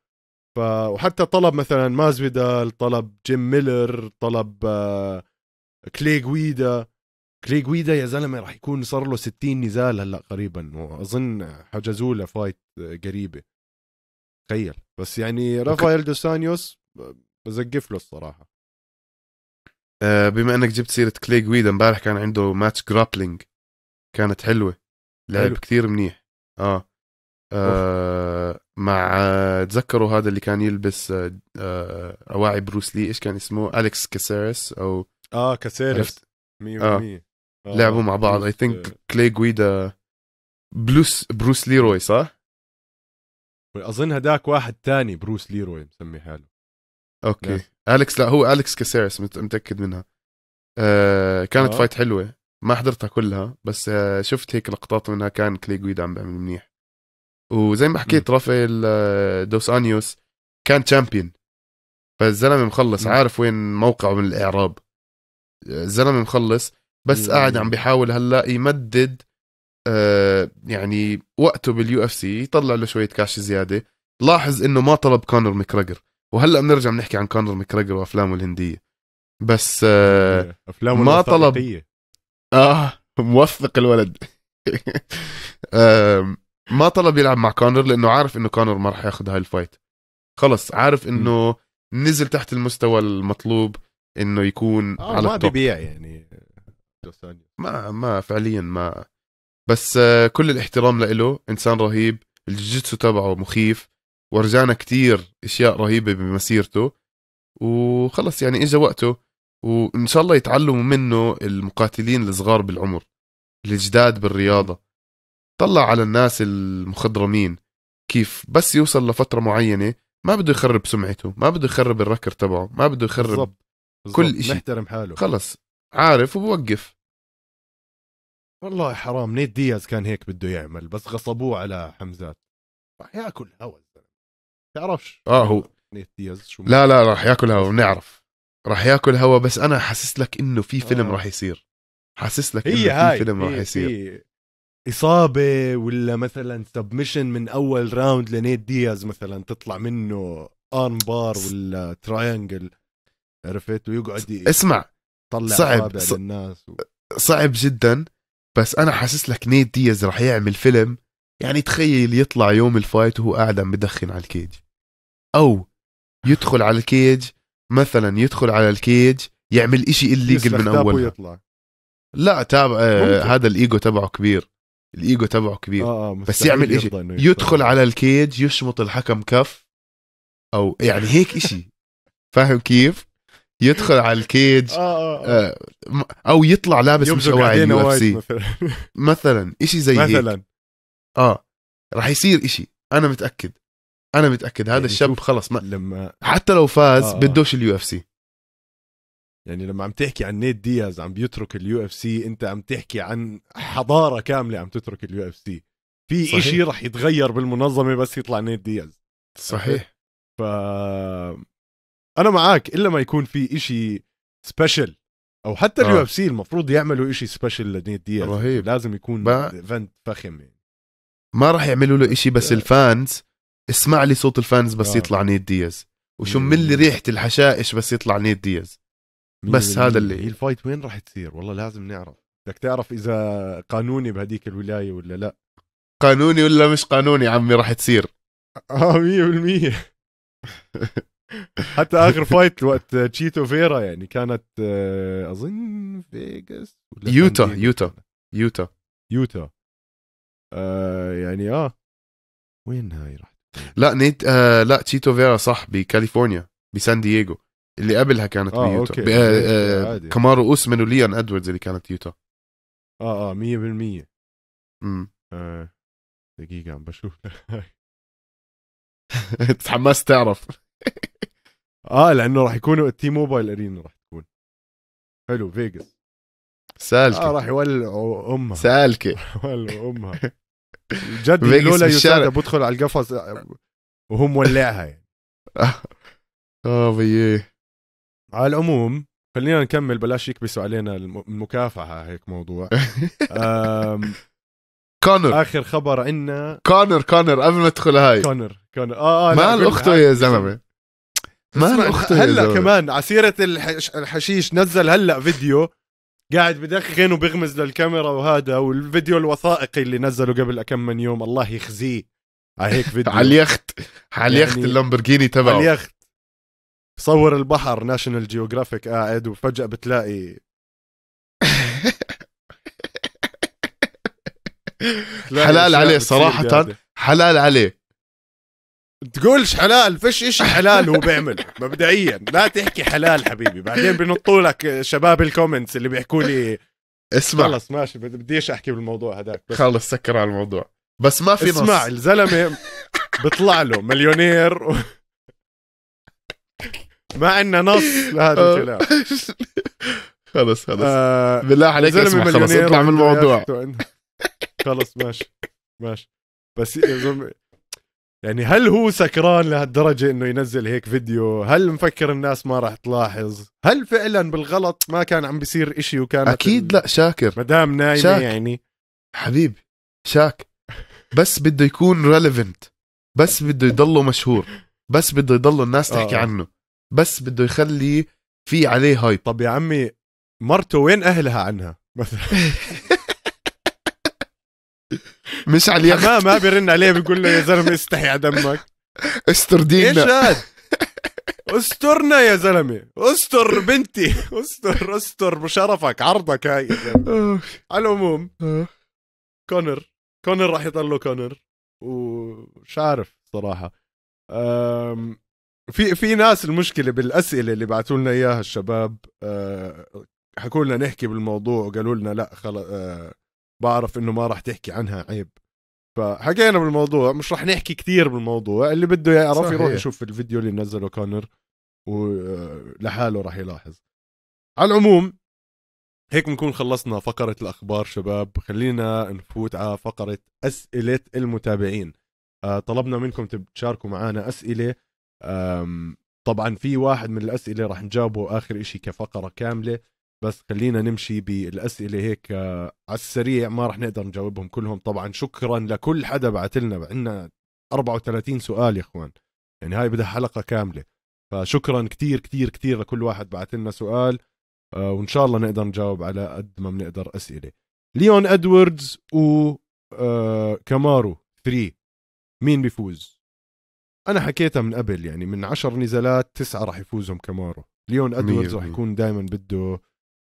ف وحتى طلب مثلا مازفيدال طلب جيم ميلر طلب آه، كليغ كلي جويدا كلي جويدا يا زلمه راح يكون صار له 60 نزال هلا قريبا واظن حجزوا له فايت آه، قريبه تخيل بس يعني رافائيل دوسانيوس آه، بزقف له الصراحه آه، بما انك جبت سيره كلي جويدا امبارح كان عنده ماتش جرابلينج كانت حلوه لعب حلو. كثير منيح اه, آه مع تذكروا هذا اللي كان يلبس آه اواعي آه، بروس لي ايش كان اسمه اليكس كاسيرس او اه كاسيرس 100% آه. آه. لعبوا مع بعض اي آه. ثينك كلي جويدا بلوس بروس ليروي صح؟ اظن هداك واحد تاني بروس ليروي مسمي حاله اوكي لا. اليكس لا هو اليكس كاسيرس متاكد منها آه كانت أوه. فايت حلوه ما حضرتها كلها بس آه شفت هيك لقطات منها كان كلي جويدا عم بيعمل منيح وزي ما حكيت رافائيل آه، دوس انيوس كان تشامبيون فالزلمه مخلص م. عارف وين موقعه من الاعراب الزلمه مخلص بس م. قاعد عم بيحاول هلا يمدد آه يعني وقته باليو اف سي يطلع له شويه كاش زياده لاحظ انه ما طلب كونر ميكراجر وهلا بنرجع بنحكي عن كونر ماكريجر وافلامه الهنديه بس آه، افلامه ما طلب اه موثق الولد ما طلب يلعب مع كونر لانه عارف انه كونر ما راح ياخذ هاي الفايت خلص عارف انه نزل تحت المستوى المطلوب انه يكون آه، على ما التوب. ببيع يعني ما ما فعليا ما بس آه، كل الاحترام له انسان رهيب الجيتسو تبعه مخيف ورجانا كتير اشياء رهيبه بمسيرته وخلص يعني اجى وقته وان شاء الله يتعلموا منه المقاتلين الصغار بالعمر الجداد بالرياضه طلع على الناس المخضرمين كيف بس يوصل لفتره معينه ما بده يخرب سمعته ما بده يخرب الركر تبعه ما بده يخرب بالزبط. بالزبط. كل شيء محترم حاله خلص عارف وبوقف والله حرام نيت دياز كان هيك بده يعمل بس غصبوه على حمزات راح ياكل هوس تعرفش اه هو نيت دياز شو لا لا راح ياكل هوا بنعرف راح ياكل هوا بس انا حاسس لك انه في فيلم آه. راح يصير حاسس لك هي انه هاي. في فيلم راح يصير هي. اصابه ولا مثلا سبمشن من اول راوند لنيت دياز مثلا تطلع منه ارم بار ولا تراينجل عرفت ويقعد اسمع طلع صعب للناس و... صعب جدا بس انا حاسس لك نيت دياز راح يعمل فيلم يعني تخيل يطلع يوم الفايت وهو قاعد عم بدخن على الكيج او يدخل على الكيج مثلا يدخل على الكيج يعمل إشي الليجل من اول يطلع لا تابع آه هذا الايجو تبعه كبير الايجو تبعه كبير آه, آه، بس يعمل إشي يدخل على الكيج يشمط الحكم كف او يعني هيك إشي فاهم كيف يدخل على الكيج آه آه آه. آه، او يطلع لابس مشواعي يو اف سي مثلا إشي زي مثلا هيك. اه راح يصير إشي انا متاكد انا متاكد هذا يعني الشاب خلص ما لما حتى لو فاز آه. بدوش اليو اف سي يعني لما عم تحكي عن نيت دياز عم بيترك اليو اف سي انت عم تحكي عن حضاره كامله عم تترك اليو اف سي في شيء رح يتغير بالمنظمه بس يطلع نيت دياز صحيح ف انا معك الا ما يكون في إشي سبيشل او حتى اليو اف آه. سي المفروض يعملوا إشي سبيشل لنيت دياز رهيب لازم يكون ايفنت فخم يعني. ما راح يعملوا له شيء بس الفانز اسمع لي صوت الفانز بس يطلع نيد دياز وشم لي ريحه الحشائش بس يطلع نيد دياز بس هذا اللي هي الفايت وين راح تصير والله لازم نعرف بدك تعرف اذا قانوني بهديك الولايه ولا لا قانوني ولا مش قانوني عمي راح تصير اه 100% حتى اخر فايت وقت تشيتو فيرا يعني كانت آه، اظن فيجاس يوتا يوتا يوتا يوتا آه يعني اه وين هاي راح طيب. لا نيت آه لا تشيتو فيرا صح بكاليفورنيا بسان دييغو اللي قبلها كانت آه بيوتا أوكي. آه، آه،, آه آه كمارو اوسمن وليان ادوردز اللي كانت يوتا اه اه 100% امم آه دقيقة عم بشوف تحمست تعرف اه لانه راح يكونوا التي موبايل ارينا راح تكون حلو فيجاس سالكه آه راح يولعوا امها سالكه يولعوا امها جد لولا يوسف بدخل على القفص وهم مولعها يعني اه بيه على العموم خلينا نكمل بلاش يكبسوا علينا المكافحه هيك موضوع كونر اخر خبر عنا كونر كونر قبل ما تدخل هاي كونر كونر اه اه مال اخته يا زلمه مال اخته هلا كمان عسيره الحشيش نزل هلا فيديو قاعد بدخن وبغمز للكاميرا وهذا والفيديو الوثائقي اللي نزله قبل كم من يوم الله يخزيه على هيك فيديو على اليخت على اليخت يعني اللامبرجيني تبعه على اليخت صور البحر ناشونال جيوغرافيك قاعد وفجأة بتلاقي حلال عليه صراحة حلال عليه تقولش حلال فيش إشي حلال هو بيعمله مبدئيا لا تحكي حلال حبيبي بعدين بنطوا لك شباب الكومنتس اللي بيحكوا لي اسمع خلص ماشي بديش احكي بالموضوع هذاك خلص سكر على الموضوع بس ما في نص اسمع الزلمه بيطلع له مليونير و... ما عندنا نص لهذا آه. الكلام خلص خلص آه بالله عليك اسمع خلص اطلع من الموضوع خلص ماشي ماشي بس يعني هل هو سكران لهالدرجة انه ينزل هيك فيديو هل مفكر الناس ما راح تلاحظ هل فعلا بالغلط ما كان عم بيصير اشي وكان اكيد لا شاكر مدام نايمة شاك. يعني حبيبي شاك بس بده يكون ريليفنت بس بده يضله مشهور بس بده يضله الناس تحكي آه. عنه بس بده يخلي في عليه هايب طب يا عمي مرته وين اهلها عنها مثلا مش على اليخت ما بيرن عليه بيقول له يا زلمه استحي على دمك استر دينا ايش هاد استرنا يا زلمه استر بنتي استر استر بشرفك عرضك هاي يا زلمه على العموم أه. كونر كونر راح له كونر ومش عارف صراحه أم... في في ناس المشكله بالاسئله اللي بعثوا لنا اياها الشباب أه حكوا لنا نحكي بالموضوع وقالوا لنا لا خلص أه بعرف انه ما راح تحكي عنها عيب فحكينا بالموضوع مش راح نحكي كثير بالموضوع اللي بده يعرف يروح يشوف الفيديو اللي نزله كونر ولحاله راح يلاحظ على العموم هيك بنكون خلصنا فقرة الأخبار شباب خلينا نفوت على فقرة أسئلة المتابعين آه، طلبنا منكم تشاركوا معنا أسئلة طبعا في واحد من الأسئلة راح نجاوبه آخر إشي كفقرة كاملة بس خلينا نمشي بالاسئله هيك آه، على السريع ما رح نقدر نجاوبهم كلهم طبعا شكرا لكل حدا بعتلنا لنا عندنا 34 سؤال يا اخوان يعني هاي بدها حلقه كامله فشكرا كتير كتير كتير لكل واحد بعتلنا لنا سؤال آه، وان شاء الله نقدر نجاوب على قد ما بنقدر اسئله ليون ادواردز و آه، كامارو 3 مين بيفوز انا حكيتها من قبل يعني من عشر نزالات تسعه رح يفوزهم كامارو ليون ادواردز رح يكون دائما بده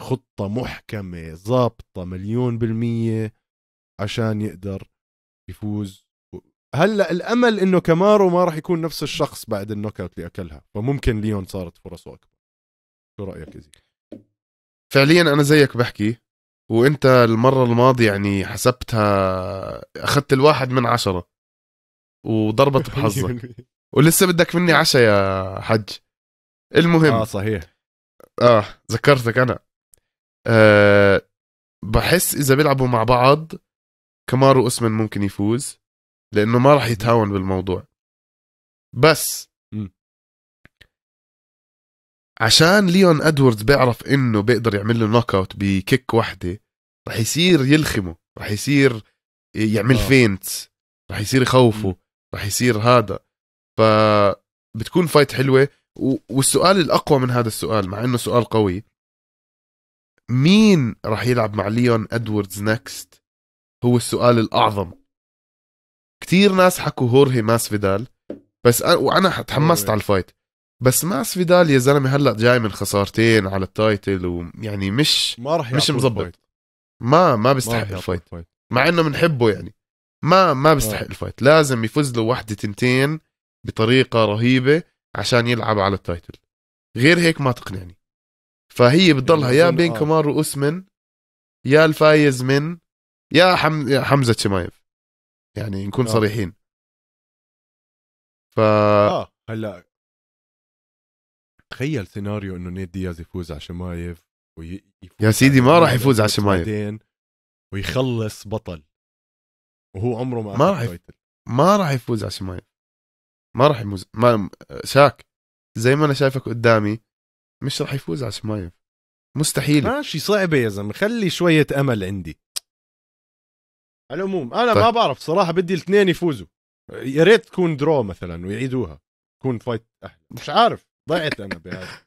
خطة محكمة ظابطة مليون بالمية عشان يقدر يفوز هلا الامل انه كمارو ما راح يكون نفس الشخص بعد النوك اللي اكلها فممكن ليون صارت فرصه اكبر شو رايك ازي فعليا انا زيك بحكي وانت المره الماضيه يعني حسبتها اخذت الواحد من عشرة وضربت بحظك ولسه بدك مني عشاء يا حج المهم اه صحيح اه ذكرتك انا آه، بحس اذا بيلعبوا مع بعض كمارو اسمن ممكن يفوز لانه ما راح يتهاون بالموضوع بس عشان ليون ادوردز بيعرف انه بيقدر يعمل له نوك اوت بكيك وحده راح يصير يلخمه راح يصير يعمل فينت آه. راح يصير يخوفه راح يصير هذا ف بتكون فايت حلوه والسؤال الاقوى من هذا السؤال مع انه سؤال قوي مين راح يلعب مع ليون ادوردز نكست هو السؤال الاعظم كتير ناس حكوا هورهي ماس فيدال بس أنا وانا تحمست على الفايت بس ماس فيدال يا زلمه هلا جاي من خسارتين على التايتل ويعني مش ما راح مش مظبط ما ما بيستحق الفايت مع انه بنحبه يعني ما ما بيستحق آه. الفايت لازم يفوز له وحده تنتين بطريقه رهيبه عشان يلعب على التايتل غير هيك ما تقنعني فهي يعني بتضلها يا بين آه. كومار واسمن يا الفايز من يا, حم... حمزه شمايف يعني نكون آه. صريحين ف اه هلا تخيل سيناريو انه نيد دياز يفوز على شمايف وي... يا سيدي ما راح يفوز على شمايف ويخلص بطل وهو عمره ما ما راح يف... ما راح يفوز على شمايف ما راح يفوز ما شاك زي ما انا شايفك قدامي مش راح يفوز على شمايف مستحيل ماشي صعبه يا زلمه خلي شويه امل عندي على العموم انا طيب. ما بعرف صراحه بدي الاثنين يفوزوا يا ريت تكون درو مثلا ويعيدوها تكون فايت احلى مش عارف ضعت انا بهذا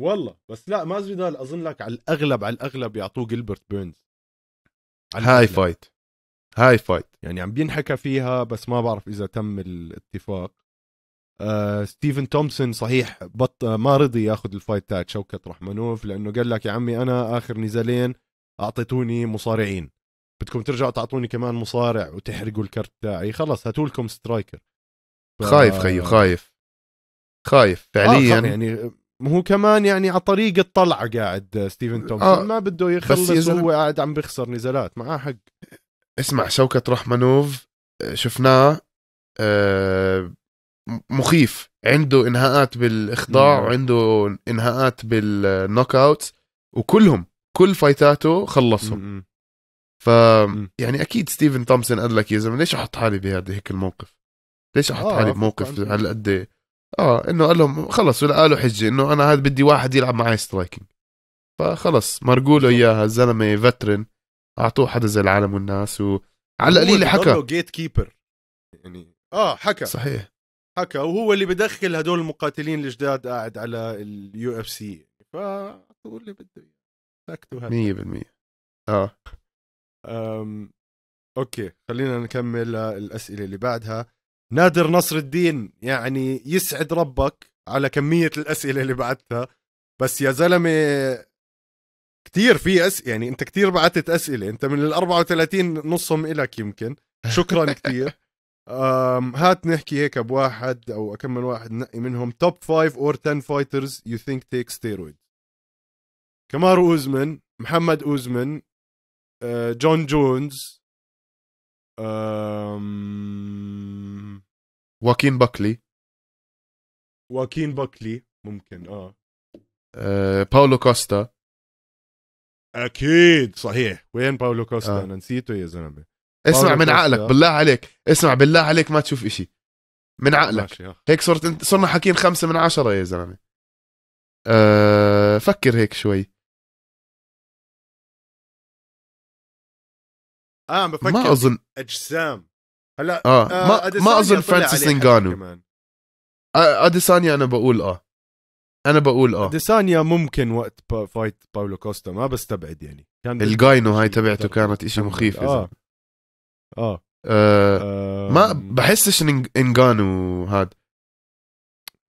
والله بس لا مازفيدال اظن لك على الاغلب على الاغلب يعطوه جيلبرت بيرنز هاي فايت هاي فايت يعني عم بينحكى فيها بس ما بعرف اذا تم الاتفاق آه ستيفن تومسون صحيح بط ما رضي ياخذ الفايت تاعت شوكت رحمنوف لانه قال لك يا عمي انا اخر نزالين اعطيتوني مصارعين بدكم ترجعوا تعطوني كمان مصارع وتحرقوا الكرت تاعي خلص هاتوا لكم سترايكر ف... خايف خيو خايف خايف آه، فعليا آه يعني هو كمان يعني على طريق الطلعه قاعد آه، ستيفن آه، تومسون آه ما بده يخلص هو قاعد عم بيخسر نزالات معاه حق اسمع شوكت رحمنوف شفناه آه مخيف عنده انهاءات بالاخضاع وعنده نعم. انهاءات بالنوك اوت وكلهم كل فايتاته خلصهم ف يعني اكيد ستيفن تومسون قال لك يا زلمه ليش احط حالي بهذا هيك الموقف؟ ليش احط آه حالي بموقف على قد إيه؟ اه انه قال لهم خلص ولا قالوا حجه انه انا هذا بدي واحد يلعب معي سترايكنج فخلص مرقوا له اياها الزلمه فترن اعطوه حدا زي العالم والناس وعلى القليل حكى جيت كيبر يعني اه حكى صحيح حكى وهو اللي بدخل هدول المقاتلين الجداد قاعد على اليو اف سي فهو اللي بده سكتوا 100% اه أم... اوكي خلينا نكمل الاسئله اللي بعدها نادر نصر الدين يعني يسعد ربك على كميه الاسئله اللي بعتها بس يا زلمه كثير في أس... يعني انت كثير بعثت اسئله انت من ال 34 نصهم الك يمكن شكرا كثير هات نحكي هيك بواحد او اكمل من واحد نقي منهم توب 5 اور 10 فايترز يو ثينك تيك ستيرويد كمار اوزمن محمد اوزمن آه، جون جونز واكين باكلي واكين باكلي ممكن اه, أه باولو كوستا اكيد صحيح وين باولو كوستا آه. انا نسيته يا زلمه اسمع من عقلك يا. آه. بالله عليك اسمع بالله عليك ما تشوف إشي من عقلك هيك صرت انت صرنا حاكيين خمسة من عشرة يا زلمة أه فكر هيك شوي اه بفكر ما اظن اجسام هلا آه. آه ما, ما اظن فرانسيس انجانو آه، اديسانيا انا بقول اه انا بقول اه اديسانيا ممكن وقت با فايت باولو كوستا ما بستبعد يعني كان الجاينو هاي تبعته كانت اشي مخيف آه. آه. اه ما بحسش ان انغانو هذا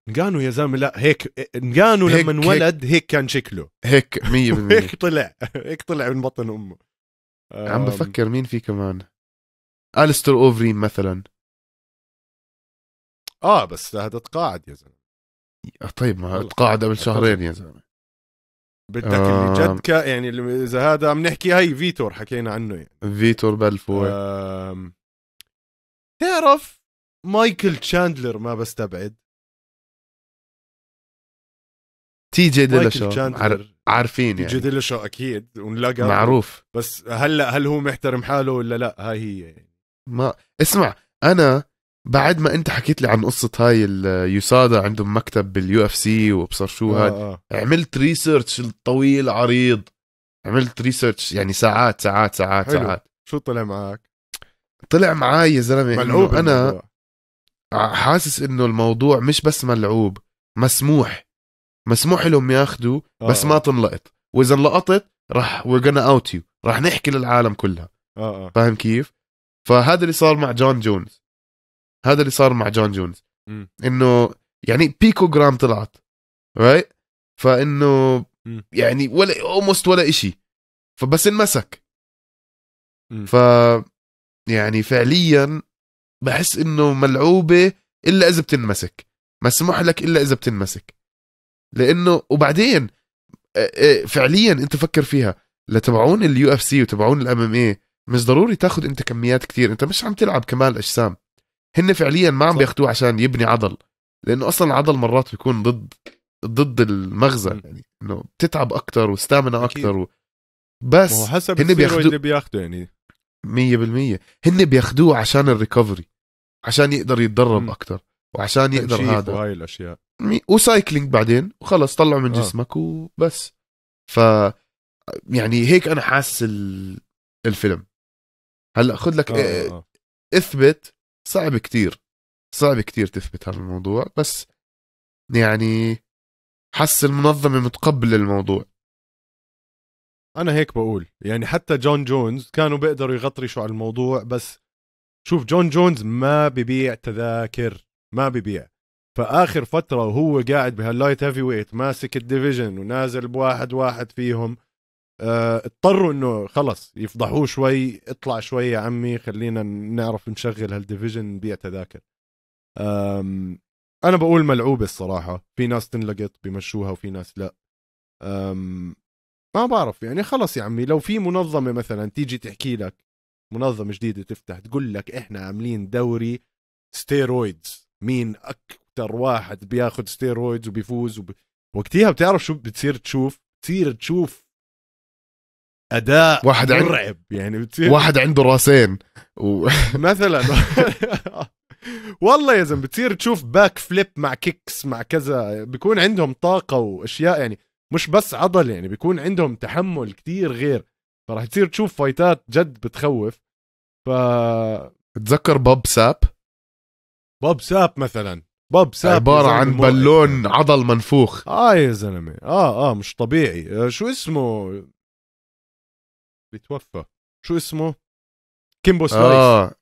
انغانو يا زلمه لا هيك انغانو لما انولد هيك, هيك كان شكله هيك 100% هيك طلع هيك طلع من بطن امه عم بفكر مين في كمان الستر اوفرين مثلا اه بس هذا تقاعد يا زلمه طيب ما تقاعد قبل شهرين يا زلمه بدك آه يعني اللي جد ك... يعني اذا هذا عم نحكي هاي فيتور حكينا عنه يعني فيتور بلفور آه تعرف مايكل تشاندلر ما بستبعد تي جي ديلاشو عارفين يعني تي جي يعني. ديلاشو اكيد ونلقى معروف بس هلا هل هو محترم حاله ولا لا هاي هي يعني. ما اسمع انا بعد ما انت حكيت لي عن قصه هاي اليوسادا عندهم مكتب باليو اف سي وابصر شو هاد آه. آه. عملت ريسيرش طويل عريض عملت ريسيرش يعني ساعات ساعات ساعات حلو. ساعات شو طلع معك طلع معاي يا زلمه ملعوب انا الموضوع. حاسس انه الموضوع مش بس ملعوب مسموح مسموح لهم ياخذوا آه. بس ما آه. تنلقط واذا انلقطت راح وي غانا اوت يو راح نحكي للعالم كلها آه آه. فاهم كيف فهذا اللي صار مع جون جونز هذا اللي صار مع جون جونز انه يعني بيكو جرام طلعت رايت right? فانه يعني ولا اوموست ولا شيء فبس انمسك ف يعني فعليا بحس انه ملعوبه الا اذا بتنمسك مسموح لك الا اذا بتنمسك لانه وبعدين آه، آه، فعليا انت فكر فيها لتبعون اليو اف سي وتبعون الام ام اي مش ضروري تاخذ انت كميات كثير انت مش عم تلعب كمال اجسام هن فعليا ما عم بياخذوه عشان يبني عضل لانه اصلا العضل مرات بيكون ضد ضد المغزى يعني انه بتتعب اكثر وستامنا اكثر و... بس حسب هن بياخذوه اللي بياخذه يعني 100% هن بياخذوه عشان الريكفري عشان يقدر يتدرب اكثر وعشان يقدر هذا وهاي الاشياء وسايكلينج بعدين وخلص طلعه من آه. جسمك آه. وبس ف يعني هيك انا حاسس الفيلم هلا خذ لك آه. آه. آه. اثبت صعب كتير صعب كتير تثبت هذا الموضوع بس يعني حس المنظمة متقبلة الموضوع أنا هيك بقول يعني حتى جون جونز كانوا بيقدروا يغطرشوا على الموضوع بس شوف جون جونز ما ببيع تذاكر ما ببيع فآخر فترة وهو قاعد بهاللايت هيفي ويت ماسك الديفيجن ونازل بواحد واحد فيهم آه، اضطروا انه خلص يفضحوه شوي اطلع شوي يا عمي خلينا نعرف نشغل هالديفيجن نبيع تذاكر انا بقول ملعوبه الصراحه في ناس تنلقط بمشوها وفي ناس لا ما بعرف يعني خلص يا عمي لو في منظمه مثلا تيجي تحكي لك منظمه جديده تفتح تقول لك احنا عاملين دوري ستيرويدز مين اكثر واحد بياخذ ستيرويدز وبيفوز وب... وقتها بتعرف شو بتصير تشوف بتصير تشوف اداء واحد مرعب يعني بتصير واحد عنده راسين و... مثلا والله يا زلمه بتصير تشوف باك فليب مع كيكس مع كذا بيكون عندهم طاقه واشياء يعني مش بس عضل يعني بيكون عندهم تحمل كتير غير فراح تصير تشوف فايتات جد بتخوف ف تتذكر بوب ساب بوب ساب مثلا بوب ساب عبارة عن بالون عضل منفوخ اه يا زلمة اه اه مش طبيعي آه، شو اسمه اللي توفى شو اسمه كيمبو سلايس اه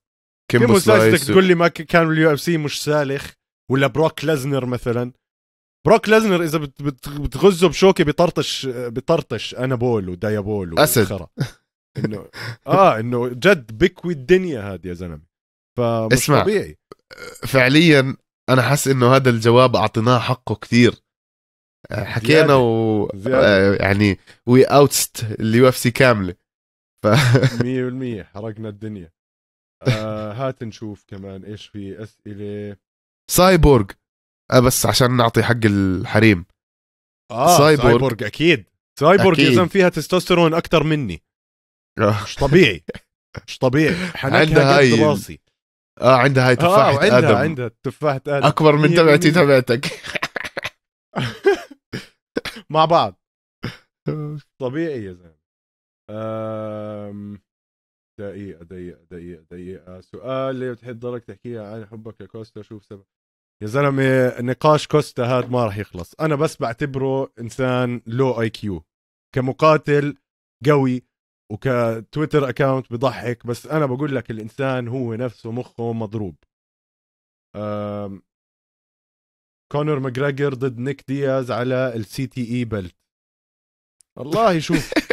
كيمبو, كيمبو سلايس, تقول لي ما كان اليو اف سي مش سالخ ولا بروك لازنر مثلا بروك لازنر اذا بتغزه بشوكه بيطرطش بيطرطش انابول وديابول اسد انه اه انه جد بكوي الدنيا هاد يا زلمه فمش اسمع. طبيعي فعليا انا حاسس انه هذا الجواب اعطيناه حقه كثير حكينا زيادة. و زيادة. آه، يعني وي اوتست اليو اف سي كامله ف 100% حرقنا الدنيا آه هات نشوف كمان ايش في اسئله سايبورغ آه بس عشان نعطي حق الحريم اه سايبورغ, سايبورغ اكيد سايبورغ اذا فيها تستوستيرون اكثر مني آه. مش طبيعي مش طبيعي عندها هاي راسي اه عندها هاي آه، تفاحة آه عندها ادم عندها تفاحة ادم اكبر من تبعتي تبعتك مع بعض طبيعي يا زلمه أم... دقيقة دقيقة دقيقة دقيقة سؤال ليه بتحب ضلك تحكيها عن حبك لكوستا شوف سبب يا زلمة نقاش كوستا هذا ما راح يخلص أنا بس بعتبره إنسان لو اي كيو كمقاتل قوي وكتويتر اكاونت بضحك بس أنا بقول لك الإنسان هو نفسه مخه مضروب أم... كونر ماجريجر ضد نيك دياز على السي تي اي بيلت والله شوف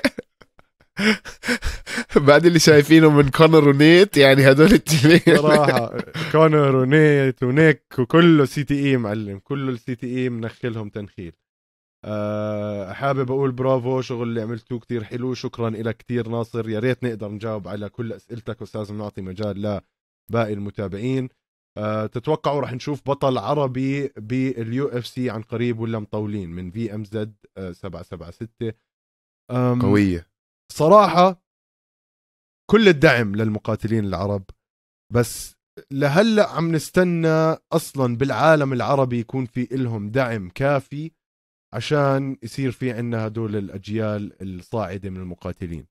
بعد اللي شايفينه من كونر ونيت يعني هدول التنين صراحه كونر ونيت ونيك وكله سي تي اي معلم كله السي تي اي منخلهم تنخيل آه، حابب اقول برافو شغل اللي عملتوه كتير حلو شكرا لك كتير ناصر يا ريت نقدر نجاوب على كل اسئلتك بس لازم نعطي مجال لباقي المتابعين آه، تتوقعوا رح نشوف بطل عربي باليو اف سي عن قريب ولا مطولين من في آه، ام زد 776 قويه صراحه كل الدعم للمقاتلين العرب بس لهلا عم نستنى اصلا بالعالم العربي يكون في إلهم دعم كافي عشان يصير في عندنا هدول الاجيال الصاعده من المقاتلين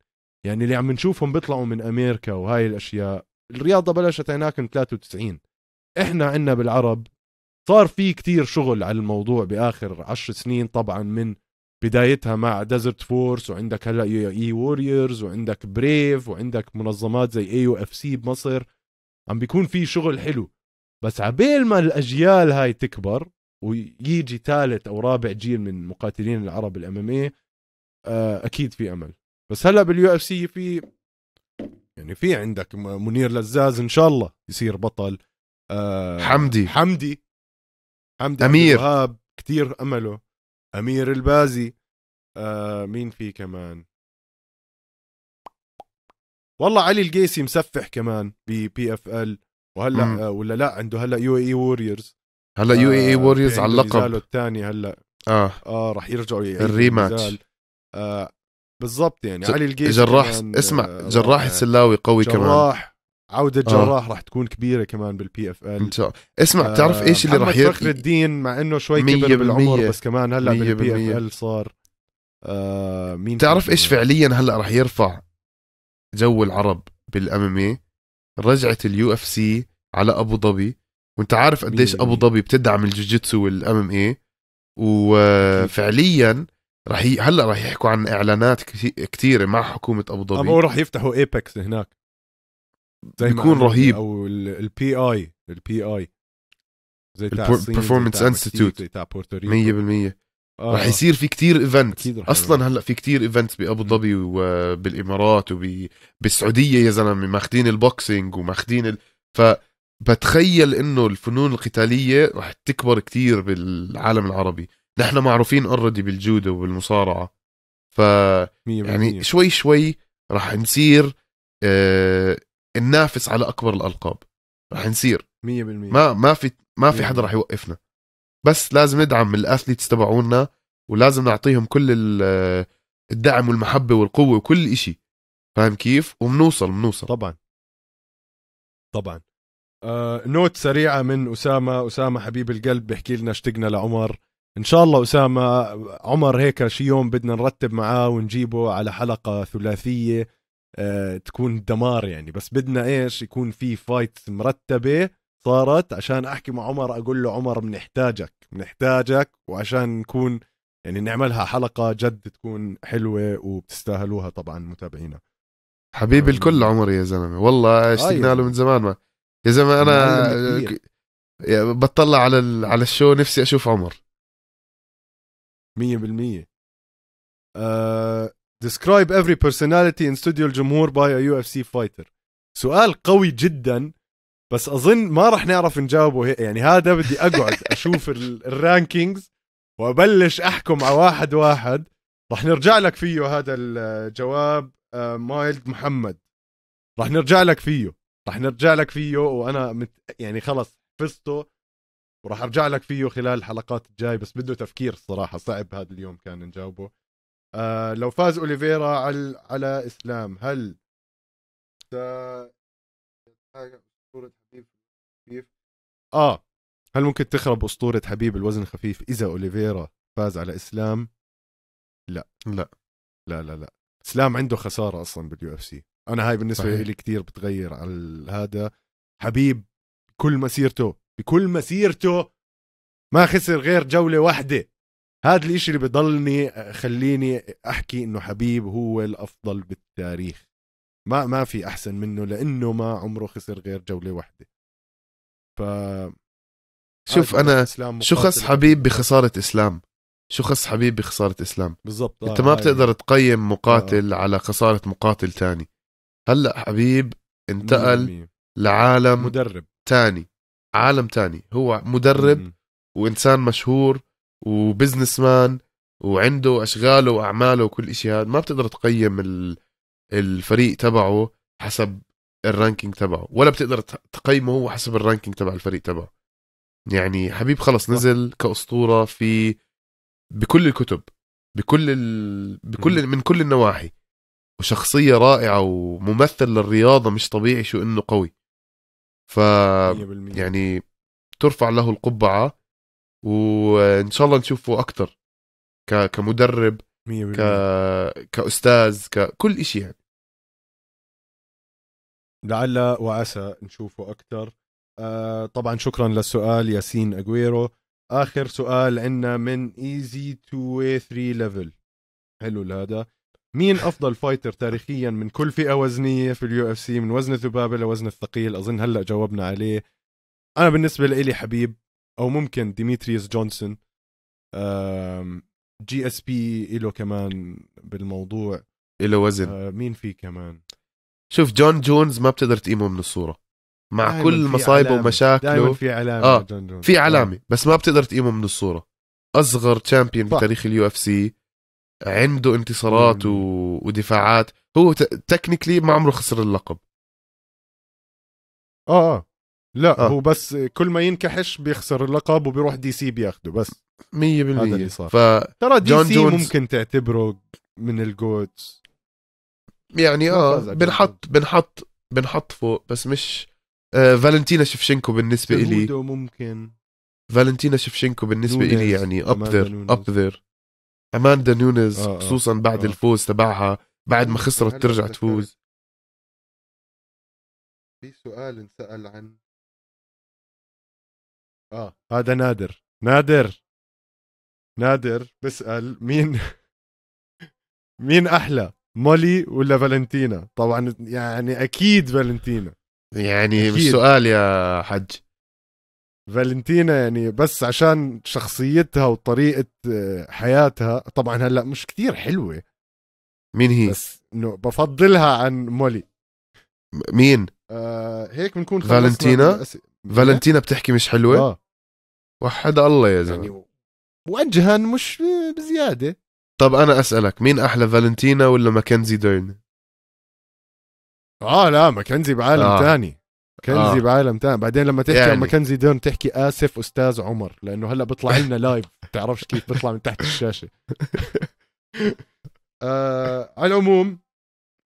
يعني اللي عم نشوفهم بيطلعوا من امريكا وهاي الاشياء الرياضه بلشت هناك من 93 احنا عندنا بالعرب صار في كتير شغل على الموضوع باخر عشر سنين طبعا من بدايتها مع ديزرت فورس وعندك هلا اي ووريرز وعندك بريف وعندك منظمات زي اي اف سي بمصر عم بيكون في شغل حلو بس عبيل ما الاجيال هاي تكبر ويجي ثالث او رابع جيل من مقاتلين العرب الام ام إيه، آه، اكيد في امل بس هلا باليو اف سي في يعني في عندك منير لزاز ان شاء الله يصير بطل آه، حمدي حمدي حمدي امير وهاب كثير امله امير البازي آه مين في كمان والله علي القيسي مسفح كمان بي اف ال وهلا آه ولا لا عنده هلا يو اي ووريرز هلا يو اي اي ووريرز على اللقب الثاني هلا اه اه راح يرجعوا الريماتش آه بالضبط يعني علي القيسي جراح اسمع آه، جراح السلاوي قوي جراح كمان جراح عوده آه. جراح آه. راح تكون كبيره كمان بالبي اف ال ان شاء الله اسمع بتعرف آه، ايش اللي راح يصير فخر الدين مع انه شوي كبر بالعمر بس كمان هلا بالبي اف ال صار آه مين بتعرف ايش فعليا هلا راح يرفع جو العرب بالامامي رجعه اليو اف سي على ابو ظبي وانت عارف قديش ابو ظبي بتدعم الجوجيتسو والام ام اي وفعليا رح ي... هلا رح يحكوا عن اعلانات كثيره مع حكومه ابو ظبي او رح يفتحوا ايبكس هناك زي بيكون رهيب او البي اي البي اي زي تاع البرفورمنس انستيتوت زي تاع بورتوريكو 100% رح يصير في كتير ايفنت اصلا هلا في كتير ايفنتس بابو ظبي وبالامارات وبالسعوديه يا زلمه ماخذين البوكسينج وماخذين ال... فبتخيل انه الفنون القتاليه رح تكبر كتير بالعالم العربي نحن معروفين اوريدي بالجوده وبالمصارعه ف يعني شوي شوي رح نصير آه ننافس على اكبر الالقاب رح نصير 100% ما ما في ما في حدا رح يوقفنا بس لازم ندعم الاثليتس تبعونا ولازم نعطيهم كل الدعم والمحبه والقوه وكل شيء فاهم كيف وبنوصل بنوصل طبعا طبعا آه نوت سريعه من اسامه اسامه حبيب القلب بيحكي لنا اشتقنا لعمر ان شاء الله اسامه عمر هيك شي يوم بدنا نرتب معاه ونجيبه على حلقه ثلاثيه آه، تكون دمار يعني بس بدنا ايش يكون في فايت مرتبه صارت عشان احكي مع عمر اقول له عمر بنحتاجك بنحتاجك وعشان نكون يعني نعملها حلقه جد تكون حلوه وبتستاهلوها طبعا متابعينا حبيب آه، الكل عمر يا زلمه والله آه، اشتقنا له من زمان ما يا زلمه انا بطلع على على الشو نفسي اشوف عمر 100% أه describe every personality in studio الجمهور by a UFC fighter سؤال قوي جدا بس اظن ما راح نعرف نجاوبه يعني هذا بدي اقعد اشوف الرانكينجز وابلش احكم على واحد واحد راح نرجع لك فيه هذا الجواب آه، مايلد محمد راح نرجع لك فيه راح نرجع لك فيه وانا مت... يعني خلص حفظته وراح ارجع لك فيه خلال الحلقات الجاي بس بده تفكير الصراحه صعب هذا اليوم كان نجاوبه آه لو فاز اوليفيرا على على اسلام هل اسطوره اه هل ممكن تخرب اسطوره حبيب الوزن الخفيف اذا اوليفيرا فاز على اسلام لا لا لا لا لا اسلام عنده خساره اصلا باليو اف سي انا هاي بالنسبه صحيح. لي كثير بتغير على هذا حبيب كل مسيرته بكل مسيرته ما خسر غير جوله واحده هذا الاشي اللي بضلني خليني احكي انه حبيب هو الافضل بالتاريخ ما ما في احسن منه لانه ما عمره خسر غير جوله واحده ف شوف انا شو خص حبيب بخساره اسلام شو خص حبيب بخساره اسلام بالضبط آه، انت ما بتقدر تقيم مقاتل آه. على خساره مقاتل تاني هلا حبيب انتقل لعالم مدرب تاني عالم تاني هو مدرب مم. وانسان مشهور وبزنس مان وعنده اشغاله واعماله وكل شيء هذا ما بتقدر تقيم الفريق تبعه حسب الرانكينج تبعه ولا بتقدر تقيمه هو حسب الرانكينج تبع الفريق تبعه يعني حبيب خلص نزل كاسطوره في بكل الكتب بكل ال... بكل من كل النواحي وشخصيه رائعه وممثل للرياضه مش طبيعي شو انه قوي ف يعني ترفع له القبعه وان شاء الله نشوفه اكثر كمدرب ك... كاستاذ ككل شيء يعني لعل وعسى نشوفه اكثر آه طبعا شكرا للسؤال ياسين اجويرو اخر سؤال عندنا من ايزي 2 3 إيه ليفل حلو هذا مين افضل فايتر تاريخيا من كل فئه وزنيه في اليو اف سي من وزن الذبابه لوزن الثقيل اظن هلا جاوبنا عليه انا بالنسبه لي حبيب او ممكن ديميتريوس جونسون جي اس بي له كمان بالموضوع له وزن آه، مين في كمان شوف جون جونز ما بتقدر تقيمه من الصوره مع كل مصايبه ومشاكله دائما في علامه آه. جون جونز في آه. علامه بس ما بتقدر تقيمه من الصوره اصغر تشامبيون بتاريخ اليو اف سي عنده انتصارات و... ودفاعات هو تكنيكلي ما عمره خسر اللقب اه اه لا آه. هو بس كل ما ينكحش بيخسر اللقب وبيروح دي سي بياخده بس 100% هذا اللي صار ف... ترى دي سي جونز... ممكن تعتبره من الجوت يعني اه بنحط بنحط بنحط فوق بس مش آه فالنتينا شفشنكو بالنسبه إلي ممكن فالنتينا شفشنكو بالنسبه إلي يعني أبذر أبذر اماندا نونز آه آه. خصوصا بعد آه. الفوز تبعها بعد ما خسرت ترجع تفوز في سؤال انسال عن اه هذا نادر نادر نادر بسأل مين مين احلى مولي ولا فالنتينا طبعا يعني اكيد فالنتينا يعني أكيد. مش سؤال يا حج فالنتينا يعني بس عشان شخصيتها وطريقة آه، حياتها طبعا هلا مش كتير حلوة مين هي؟ بس انه بفضلها عن مولي مين؟ آه هيك بنكون فالنتينا؟ فالنتينا بتحكي مش حلوة؟ اه وحد الله يا زلمه يعني وجها مش بزياده طب انا اسالك مين احلى فالنتينا ولا ماكنزي ديرن اه لا ماكنزي بعالم آه. تاني ماكنزي آه. بعالم تاني بعدين لما تحكي يعني. عن ماكنزي ديرن تحكي اسف استاذ عمر لانه هلا بيطلع لنا لايف بتعرفش كيف بيطلع من تحت الشاشه آه على العموم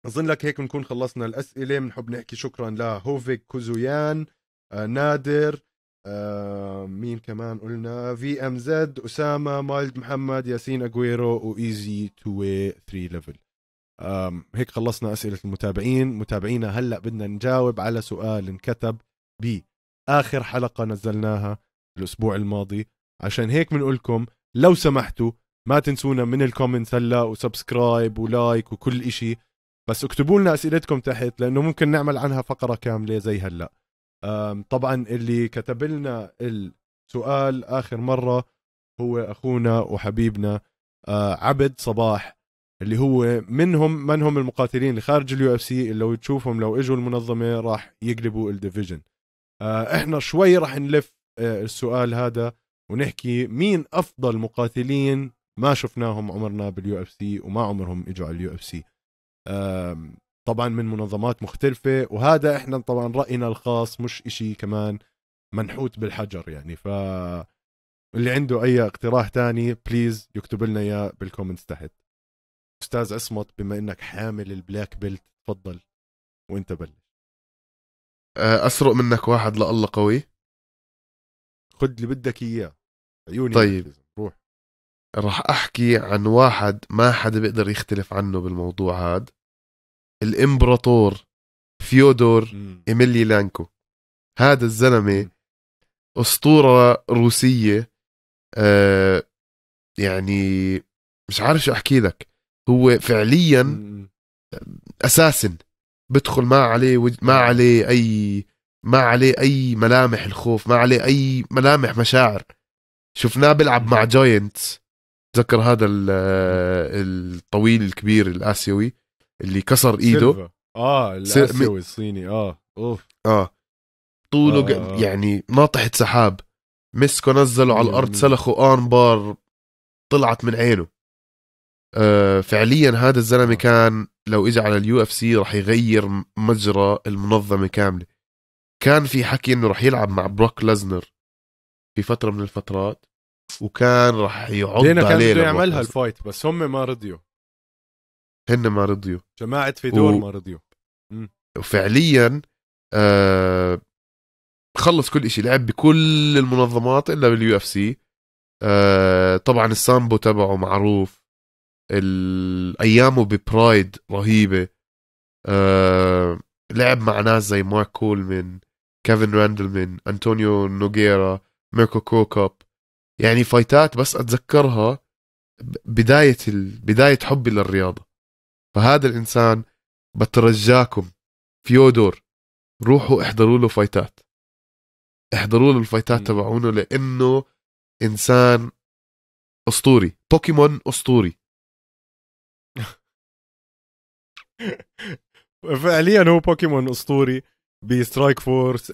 اظن لك هيك بنكون خلصنا الاسئله بنحب نحكي شكرا لهوفيك كوزويان آه نادر آه، مين كمان قلنا في ام زد اسامه مايلد محمد ياسين اجويرو وايزي تو واي 3 ليفل هيك خلصنا اسئله المتابعين متابعينا هلا بدنا نجاوب على سؤال انكتب باخر حلقه نزلناها الاسبوع الماضي عشان هيك لكم لو سمحتوا ما تنسونا من الكومنت هلا وسبسكرايب ولايك وكل إشي بس اكتبوا لنا اسئلتكم تحت لانه ممكن نعمل عنها فقره كامله زي هلا طبعا اللي كتب لنا السؤال اخر مره هو اخونا وحبيبنا آه، عبد صباح اللي هو منهم من هم المقاتلين اللي خارج اليو اف سي لو تشوفهم لو اجوا المنظمه راح يقلبوا الديفيجن آه، احنا شوي راح نلف آه، السؤال هذا ونحكي مين افضل مقاتلين ما شفناهم عمرنا باليو اف سي وما عمرهم اجوا على اليو اف سي طبعا من منظمات مختلفة وهذا احنا طبعا رأينا الخاص مش اشي كمان منحوت بالحجر يعني ف اللي عنده اي اقتراح تاني بليز يكتب لنا اياه بالكومنتس تحت استاذ عصمت بما انك حامل البلاك بيلت تفضل وانت بلش أه، اسرق منك واحد لله قوي خد اللي بدك اياه عيوني طيب روح راح احكي عن واحد ما حدا بيقدر يختلف عنه بالموضوع هذا الامبراطور فيودور ايميلي لانكو هذا الزلمه اسطوره روسيه آه يعني مش عارف شو احكي لك هو فعليا اساسا بدخل ما عليه وج... ما عليه اي ما عليه اي ملامح الخوف ما عليه اي ملامح مشاعر شفناه بيلعب مع جاينتس تذكر هذا آه، الطويل الكبير الاسيوي اللي كسر ايده اه الاسيوي الصيني اه اوف اه طوله آه. آه. يعني ناطحه سحاب مسكو نزله على الارض سلخه ان بار طلعت من عينه آه فعليا هذا الزلمه آه. كان لو اجى على اليو اف سي راح يغير مجرى المنظمه كامله كان في حكي انه راح يلعب مع بروك لازنر في فتره من الفترات وكان راح يعض عليه كان بده يعملها الفايت بس هم ما رضيوا هن ما رضيوا جماعه فيدور و... ما رضيوا وفعليا آه خلص كل شيء لعب بكل المنظمات الا باليو اف سي آه، طبعا السامبو تبعه معروف ايامه ببرايد رهيبه آه لعب مع ناس زي مارك كولمن كيفن راندلمان انطونيو نوغيرا ميركو كوكاب يعني فايتات بس اتذكرها بدايه ال... بدايه حبي للرياضه فهذا الانسان بترجاكم فيودور روحوا احضروا له فايتات احضروا له الفايتات تبعونه لانه انسان اسطوري بوكيمون اسطوري فعليا هو بوكيمون اسطوري بسترايك فورس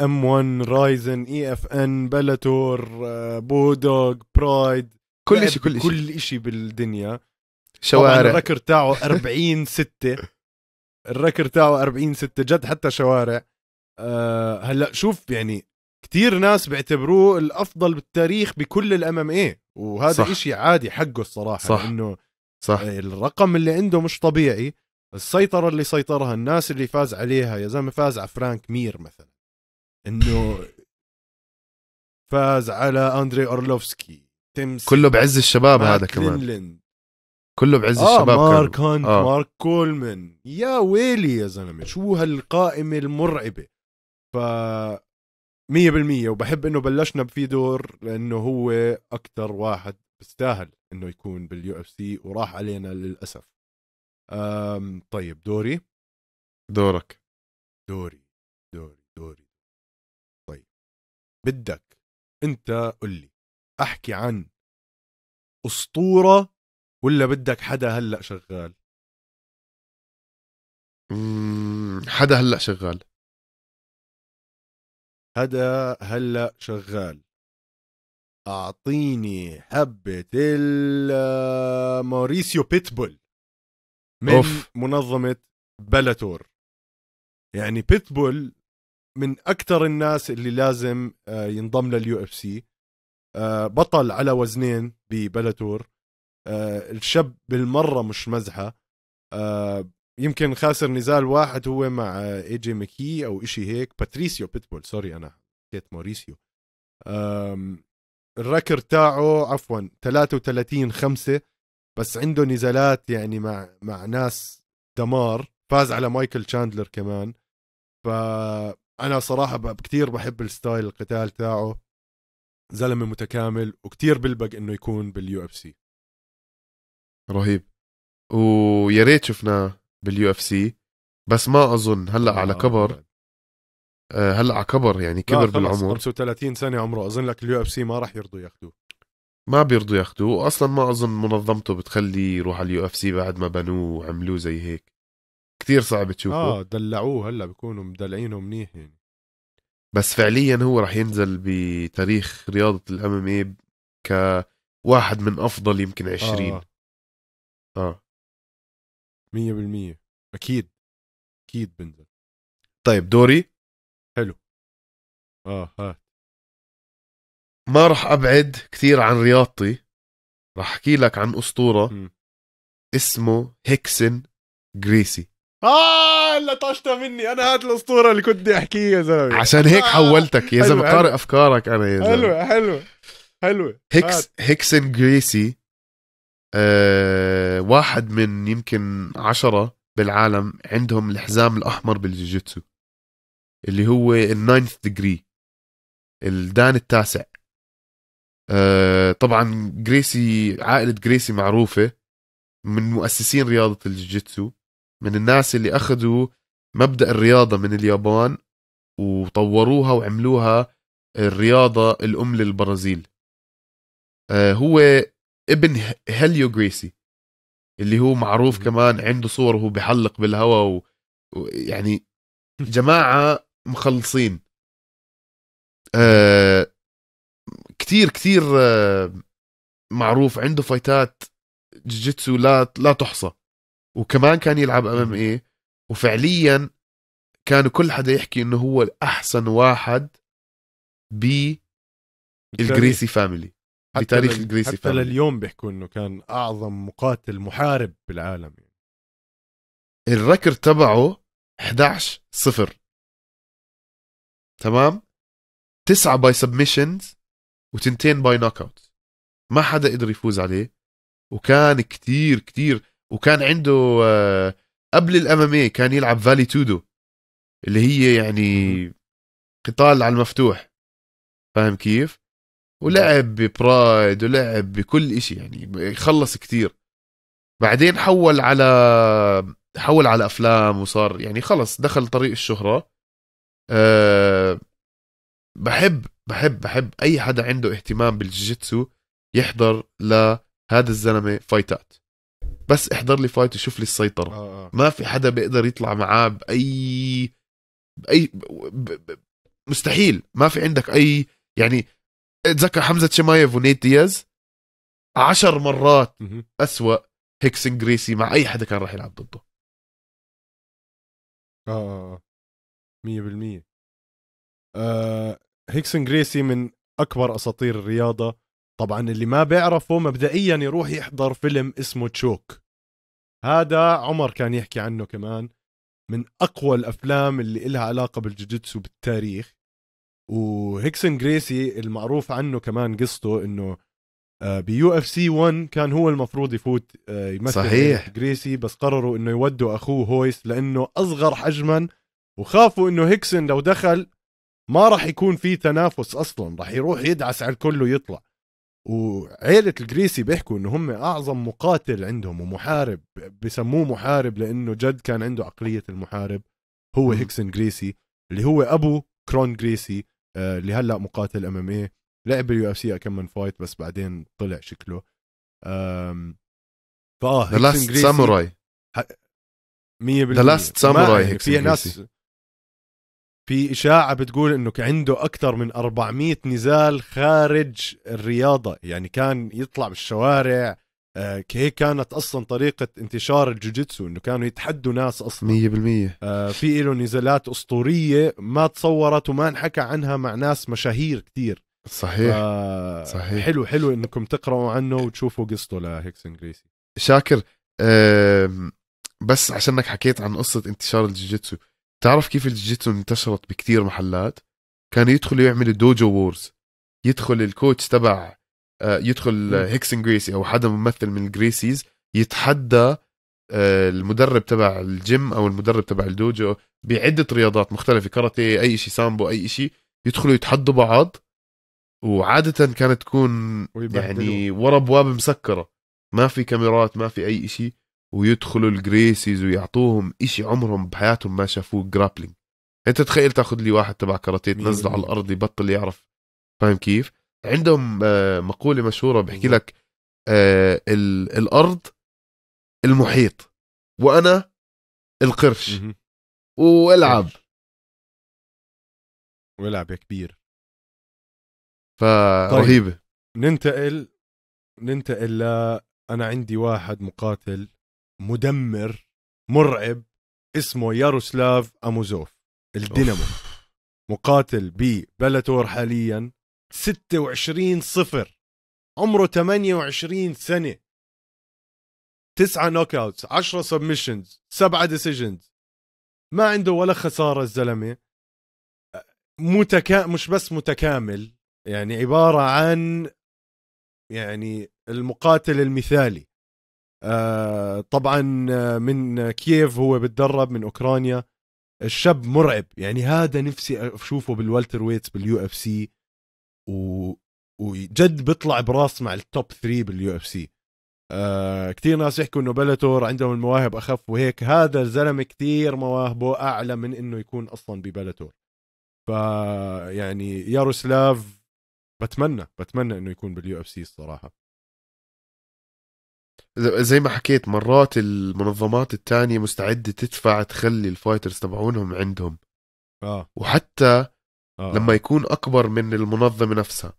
ام 1 رايزن اي اف ان بلاتور آه، بودوغ برايد كل شيء كل شيء كل شيء بالدنيا شوارع الركر تاعه 40 6 الركر تاعه 40 6 جد حتى شوارع أه هلا شوف يعني كثير ناس بيعتبروه الافضل بالتاريخ بكل الام ام اي وهذا صح. إشي عادي حقه الصراحه صح. انه صح آه، الرقم اللي عنده مش طبيعي السيطره اللي سيطرها الناس اللي فاز عليها يا زلمه فاز على فرانك مير مثلا انه فاز على اندري اورلوفسكي تيمس كله بعز الشباب هذا كمان كله بعز آه الشباب مارك هانت آه. مارك كولمان يا ويلي يا زلمه شو هالقائمه المرعبه ف 100% وبحب انه بلشنا بفي دور لانه هو اكثر واحد بيستاهل انه يكون باليو اف سي وراح علينا للاسف أم طيب دوري دورك دوري دوري دوري طيب بدك انت قل لي احكي عن اسطوره ولا بدك حدا هلا شغال حدا هلا شغال حدا هلا شغال اعطيني حبه آه، موريسيو بيتبول من أوف. منظمه بلاتور يعني بيتبول من اكثر الناس اللي لازم آه، ينضم لليو اف آه، سي بطل على وزنين ببلاتور آه، الشاب بالمره مش مزحه آه، يمكن خاسر نزال واحد هو مع اي جي مكي او إشي هيك باتريسيو بيتبول سوري انا حكيت موريسيو الركر تاعه عفوا 33 5 بس عنده نزالات يعني مع مع ناس دمار فاز على مايكل تشاندلر كمان فانا صراحه كثير بحب الستايل القتال تاعه زلمه متكامل وكتير بلبق انه يكون باليو اف سي رهيب ويا ريت شفناه باليو اف سي بس ما اظن هلا على كبر آه، هلا على كبر يعني كبر بالعمر 35 سنه عمره اظن لك اليو اف سي ما راح يرضوا ياخذوه ما بيرضوا ياخذوه واصلا ما اظن منظمته بتخليه يروح على اليو اف سي بعد ما بنوه وعملوه زي هيك كثير صعب تشوفه اه دلعوه هلا بكونوا مدلعينه منيح يعني بس فعليا هو راح ينزل بتاريخ رياضه الام ام اي كواحد من افضل يمكن 20 آه. اه مية بالمية أكيد أكيد بنزل طيب دوري حلو اه هات ما راح أبعد كثير عن رياضتي راح أحكي لك عن أسطورة م. اسمه هيكسن جريسي اه اللي طشت مني انا هاد الاسطوره اللي كنت بدي احكيه يا زلمه عشان هيك آه، حولتك يا زلمه قارئ افكارك انا يا زلمه حلوه حلوه حلوه هيكس هيكسن جريسي آه، واحد من يمكن عشرة بالعالم عندهم الحزام الأحمر بالجوجيتسو اللي هو الناينث ديجري الدان التاسع آه، طبعا جريسي عائلة جريسي معروفة من مؤسسين رياضة الجوجيتسو من الناس اللي أخذوا مبدأ الرياضة من اليابان وطوروها وعملوها الرياضة الأم للبرازيل آه، هو ابن هيليو جريسي اللي هو معروف كمان عنده صور وهو بحلق بالهواء ويعني جماعه مخلصين آه كتير كتير آه معروف عنده فايتات جيتسو لا لا تحصى وكمان كان يلعب امام ايه وفعليا كان كل حدا يحكي انه هو احسن واحد بالجريسي فاميلي بتاريخ تاريخ الجريسي حتى لليوم بيحكوا انه كان اعظم مقاتل محارب بالعالم يعني. الركر تبعه 11 صفر تمام تسعة باي سبمشنز وتنتين باي نوك اوت ما حدا قدر يفوز عليه وكان كتير كتير وكان عنده آه، قبل الامامي كان يلعب فالي تودو اللي هي يعني قتال على المفتوح فاهم كيف ولعب ببرايد ولعب بكل شيء يعني خلص كتير بعدين حول على حول على افلام وصار يعني خلص دخل طريق الشهره أه بحب بحب بحب اي حدا عنده اهتمام بالجيتسو يحضر لهذا الزلمه فايتات بس احضر لي فايت وشوف لي السيطره آه، آه. ما في حدا بيقدر يطلع معاه باي باي مستحيل ما في عندك اي يعني اتذكر حمزه شمايف ونيت دياز عشر مرات أسوأ هيكسن جريسي مع اي حدا كان راح يلعب ضده اه اه 100% آه هيكسن جريسي من اكبر اساطير الرياضه طبعا اللي ما بيعرفه مبدئيا يروح يحضر فيلم اسمه تشوك هذا عمر كان يحكي عنه كمان من اقوى الافلام اللي إلها علاقه بالجوجيتسو بالتاريخ وهيكسن جريسي المعروف عنه كمان قصته انه آه، بيو اف سي 1 كان هو المفروض يفوت آه، يمثل صحيح جريسي بس قرروا انه يودوا اخوه هويس لانه اصغر حجما وخافوا انه هيكسن لو دخل ما راح يكون في تنافس اصلا راح يروح يدعس على الكل ويطلع وعيلة الجريسي بيحكوا انه هم اعظم مقاتل عندهم ومحارب بسموه محارب لانه جد كان عنده عقلية المحارب هو هيكسن جريسي اللي هو ابو كرون جريسي آه، اللي هلا مقاتل ام ام اي لعب باليو اف سي كم من فايت بس بعدين طلع شكله فاه ذا لاست ساموراي 100% ذا لاست ساموراي هيك في ناس في اشاعه بتقول انه عنده اكثر من 400 نزال خارج الرياضه يعني كان يطلع بالشوارع آه، هيك كانت اصلا طريقه انتشار الجوجيتسو انه كانوا يتحدوا ناس اصلا 100% آه في له نزالات اسطوريه ما تصورت وما انحكى عنها مع ناس مشاهير كتير صحيح آه صحيح حلو حلو انكم تقراوا عنه وتشوفوا قصته لهيكس انجليزي شاكر آه بس عشانك حكيت عن قصه انتشار الجوجيتسو تعرف كيف الجوجيتسو انتشرت بكتير محلات كانوا يدخلوا يعملوا دوجو وورز يدخل الكوتش تبع آه، يدخل هيكسن جريسي او حدا ممثل من الجريسيز يتحدى آه، المدرب تبع الجيم او المدرب تبع الدوجو بعده رياضات مختلفه كاراتيه اي شيء سامبو اي شيء يدخلوا يتحدوا بعض وعاده كانت تكون يعني ورا ابواب مسكره ما في كاميرات ما في اي شيء ويدخلوا الجريسيز ويعطوهم شيء عمرهم بحياتهم ما شافوه جرابلينج انت تخيل تاخذ لي واحد تبع كاراتيه تنزله على الارض يبطل يعرف فاهم كيف عندهم آه، مقوله مشهوره بحكي لك آه، الارض المحيط وانا القرش والعب والعب يا كبير فرهيبه طيب. ننتقل ننتقل ل انا عندي واحد مقاتل مدمر مرعب اسمه ياروسلاف اموزوف الدينامو مقاتل ببلاتور حاليا 26 صفر عمره 28 سنة تسعة نوك اوتس 10 سبمشنز 7 ديسيجنز ما عنده ولا خسارة الزلمة متكا مش بس متكامل يعني عبارة عن يعني المقاتل المثالي آه طبعا من كييف هو بتدرب من اوكرانيا الشاب مرعب يعني هذا نفسي اشوفه بالوالتر ويتس باليو اف سي و... وجد بيطلع براس مع التوب 3 باليو اف آه، سي كثير ناس يحكوا انه بلاتور عندهم المواهب اخف وهيك هذا الزلمه كثير مواهبه اعلى من انه يكون اصلا ببلاتور ف يعني ياروسلاف بتمنى بتمنى انه يكون باليو اف سي الصراحه زي ما حكيت مرات المنظمات الثانيه مستعدة تدفع تخلي الفايترز تبعونهم عندهم آه. وحتى آه. لما يكون اكبر من المنظمه نفسها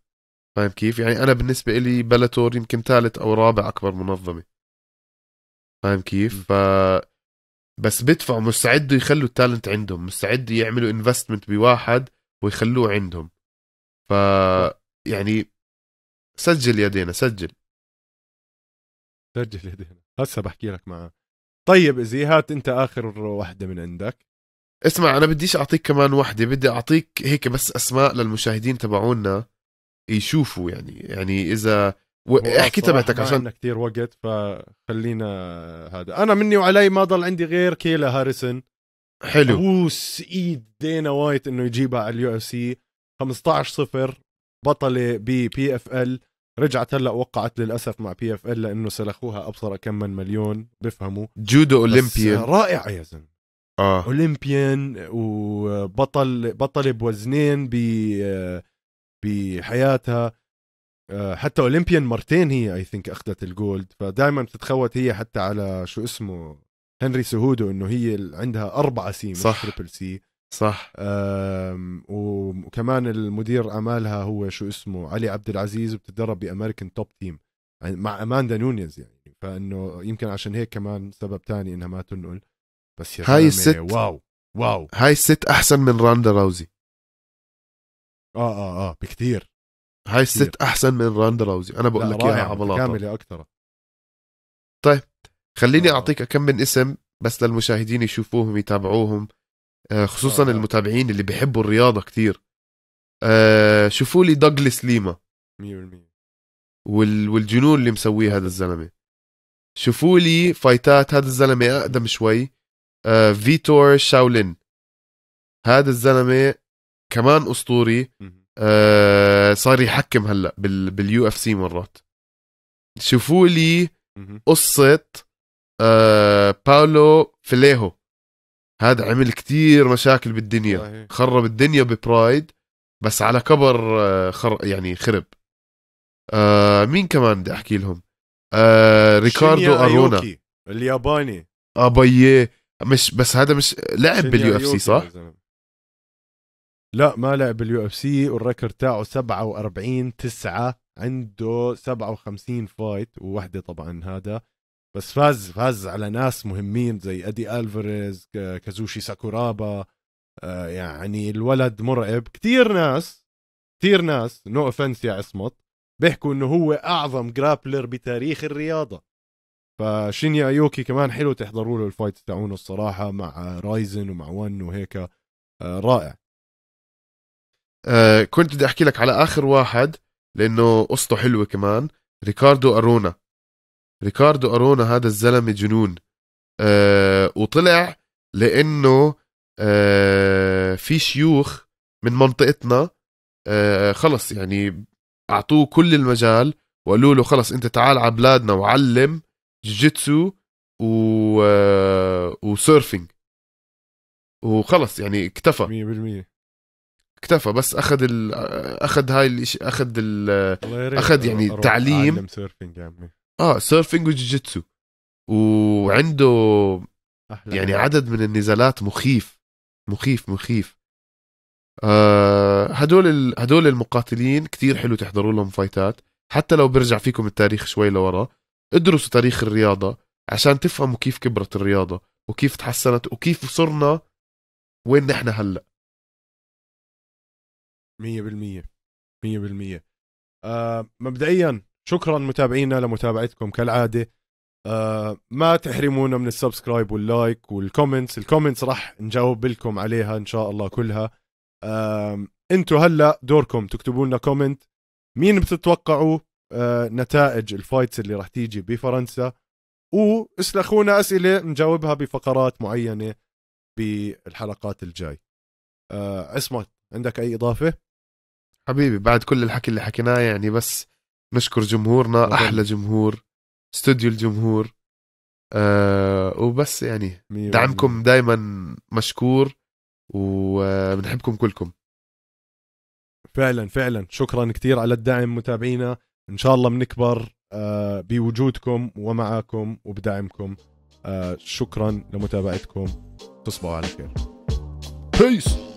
فاهم كيف يعني انا بالنسبه لي بلاتور يمكن ثالث او رابع اكبر منظمه فاهم كيف ف بس بدفع مستعدوا يخلوا التالنت عندهم مستعدوا يعملوا انفستمنت بواحد ويخلوه عندهم ف يعني سجل يا دينا سجل سجل يا دينا هسه بحكي لك معه طيب زي هات انت اخر وحده من عندك اسمع انا بديش اعطيك كمان وحده بدي اعطيك هيك بس اسماء للمشاهدين تبعونا يشوفوا يعني يعني اذا و... احكي تبعتك عشان عندنا كثير وقت فخلينا هذا انا مني وعلي ما ضل عندي غير كيلا هاريسون حلو بوس ايد دينا وايت انه يجيبها على اليو اف سي 15 0 بطله ببي اف ال رجعت هلا وقعت للاسف مع بي اف ال لانه سلخوها ابصر كم من مليون بفهموا جودو اولمبيا رائعه يا زلمه اه اولمبيان وبطل بطل بوزنين ب آه، بحياتها آه، حتى اولمبيان مرتين هي اي ثينك اخذت الجولد فدائما بتتخوت هي حتى على شو اسمه هنري سهودو انه هي عندها أربعة سي صح تريبل سي صح وكمان المدير اعمالها هو شو اسمه علي عبد العزيز وبتتدرب بامريكان توب تيم مع اماندا نونيز يعني فانه يمكن عشان هيك كمان سبب تاني انها ما تنقل بس يا هاي الست واو واو هاي الست احسن من راندا راوزي اه اه اه بكثير هاي الست احسن من راندا راوزي انا بقول لك اياها عبلاطه كامله اكثر طيب خليني آه. آه. اعطيك كم من اسم بس للمشاهدين يشوفوهم يتابعوهم آه، خصوصا آه،, آه. المتابعين اللي بيحبوا الرياضه كثير آه شوفوا لي دوغلاس ليما 100% وال والجنون اللي مسويه هذا الزلمه شوفوا لي فايتات هذا الزلمه اقدم شوي آه، فيتور شاولين هذا الزلمه كمان اسطوري آه، صار يحكم هلا باليو اف سي مرات شوفوا لي قصه آه، باولو فليهو هذا عمل كتير مشاكل بالدنيا خرب الدنيا ببرايد بس على كبر خر يعني خرب آه مين كمان بدي احكي لهم آه ريكاردو ارونا الياباني ابيه مش بس هذا مش لعب باليو اف سي صح؟ لا ما لعب باليو اف سي والريكورد تاعه 47 9 عنده 57 فايت ووحده طبعا هذا بس فاز فاز على ناس مهمين زي ادي الفاريز كازوشي ساكورابا آه، يعني الولد مرعب كثير ناس كثير ناس نو اوفنس يا عصمت بيحكوا انه هو اعظم جرابلر بتاريخ الرياضه فشينيا ايوكي كمان حلو تحضروا له الفايت تاعونه الصراحه مع رايزن ومع ون وهيك آه، رائع آه كنت بدي احكي لك على اخر واحد لانه قصته حلوه كمان ريكاردو ارونا ريكاردو ارونا هذا الزلمه جنون آه وطلع لانه آه في شيوخ من منطقتنا آه خلص يعني اعطوه كل المجال وقالوا له خلص انت تعال على بلادنا وعلم جوجيتسو و... آه، وسيرفينج وخلص يعني اكتفى 100% اكتفى بس اخذ ال... آه، اخذ هاي الاشي اخذ ال... اخذ يعني تعليم سيرفينج يا عمي اه سيرفينج وجوجيتسو وعنده أحلى يعني عدد من النزالات مخيف مخيف مخيف آه هدول ال... هدول المقاتلين كتير حلو تحضروا لهم فايتات حتى لو برجع فيكم التاريخ شوي لورا ادرسوا تاريخ الرياضة عشان تفهموا كيف كبرت الرياضة وكيف تحسنت وكيف صرنا وين نحن هلأ مية بالمية مية بالمية آه مبدئيا شكرا متابعينا لمتابعتكم كالعادة آه ما تحرمونا من السبسكرايب واللايك والكومنتس الكومنتس راح نجاوب لكم عليها ان شاء الله كلها آه انتو هلا دوركم تكتبوا لنا كومنت مين بتتوقعوا آه، نتائج الفايتس اللي راح تيجي بفرنسا واسلخونا اسئله نجاوبها بفقرات معينه بالحلقات الجاي آه، عصمت عندك اي اضافه حبيبي بعد كل الحكي اللي حكيناه يعني بس نشكر جمهورنا احلى جمهور استوديو الجمهور أه وبس يعني دعمكم دائما مشكور وبنحبكم كلكم فعلا فعلا شكرا كثير على الدعم متابعينا ان شاء الله بنكبر آه، بوجودكم ومعاكم وبدعمكم آه، شكرا لمتابعتكم تصبحوا على خير Peace!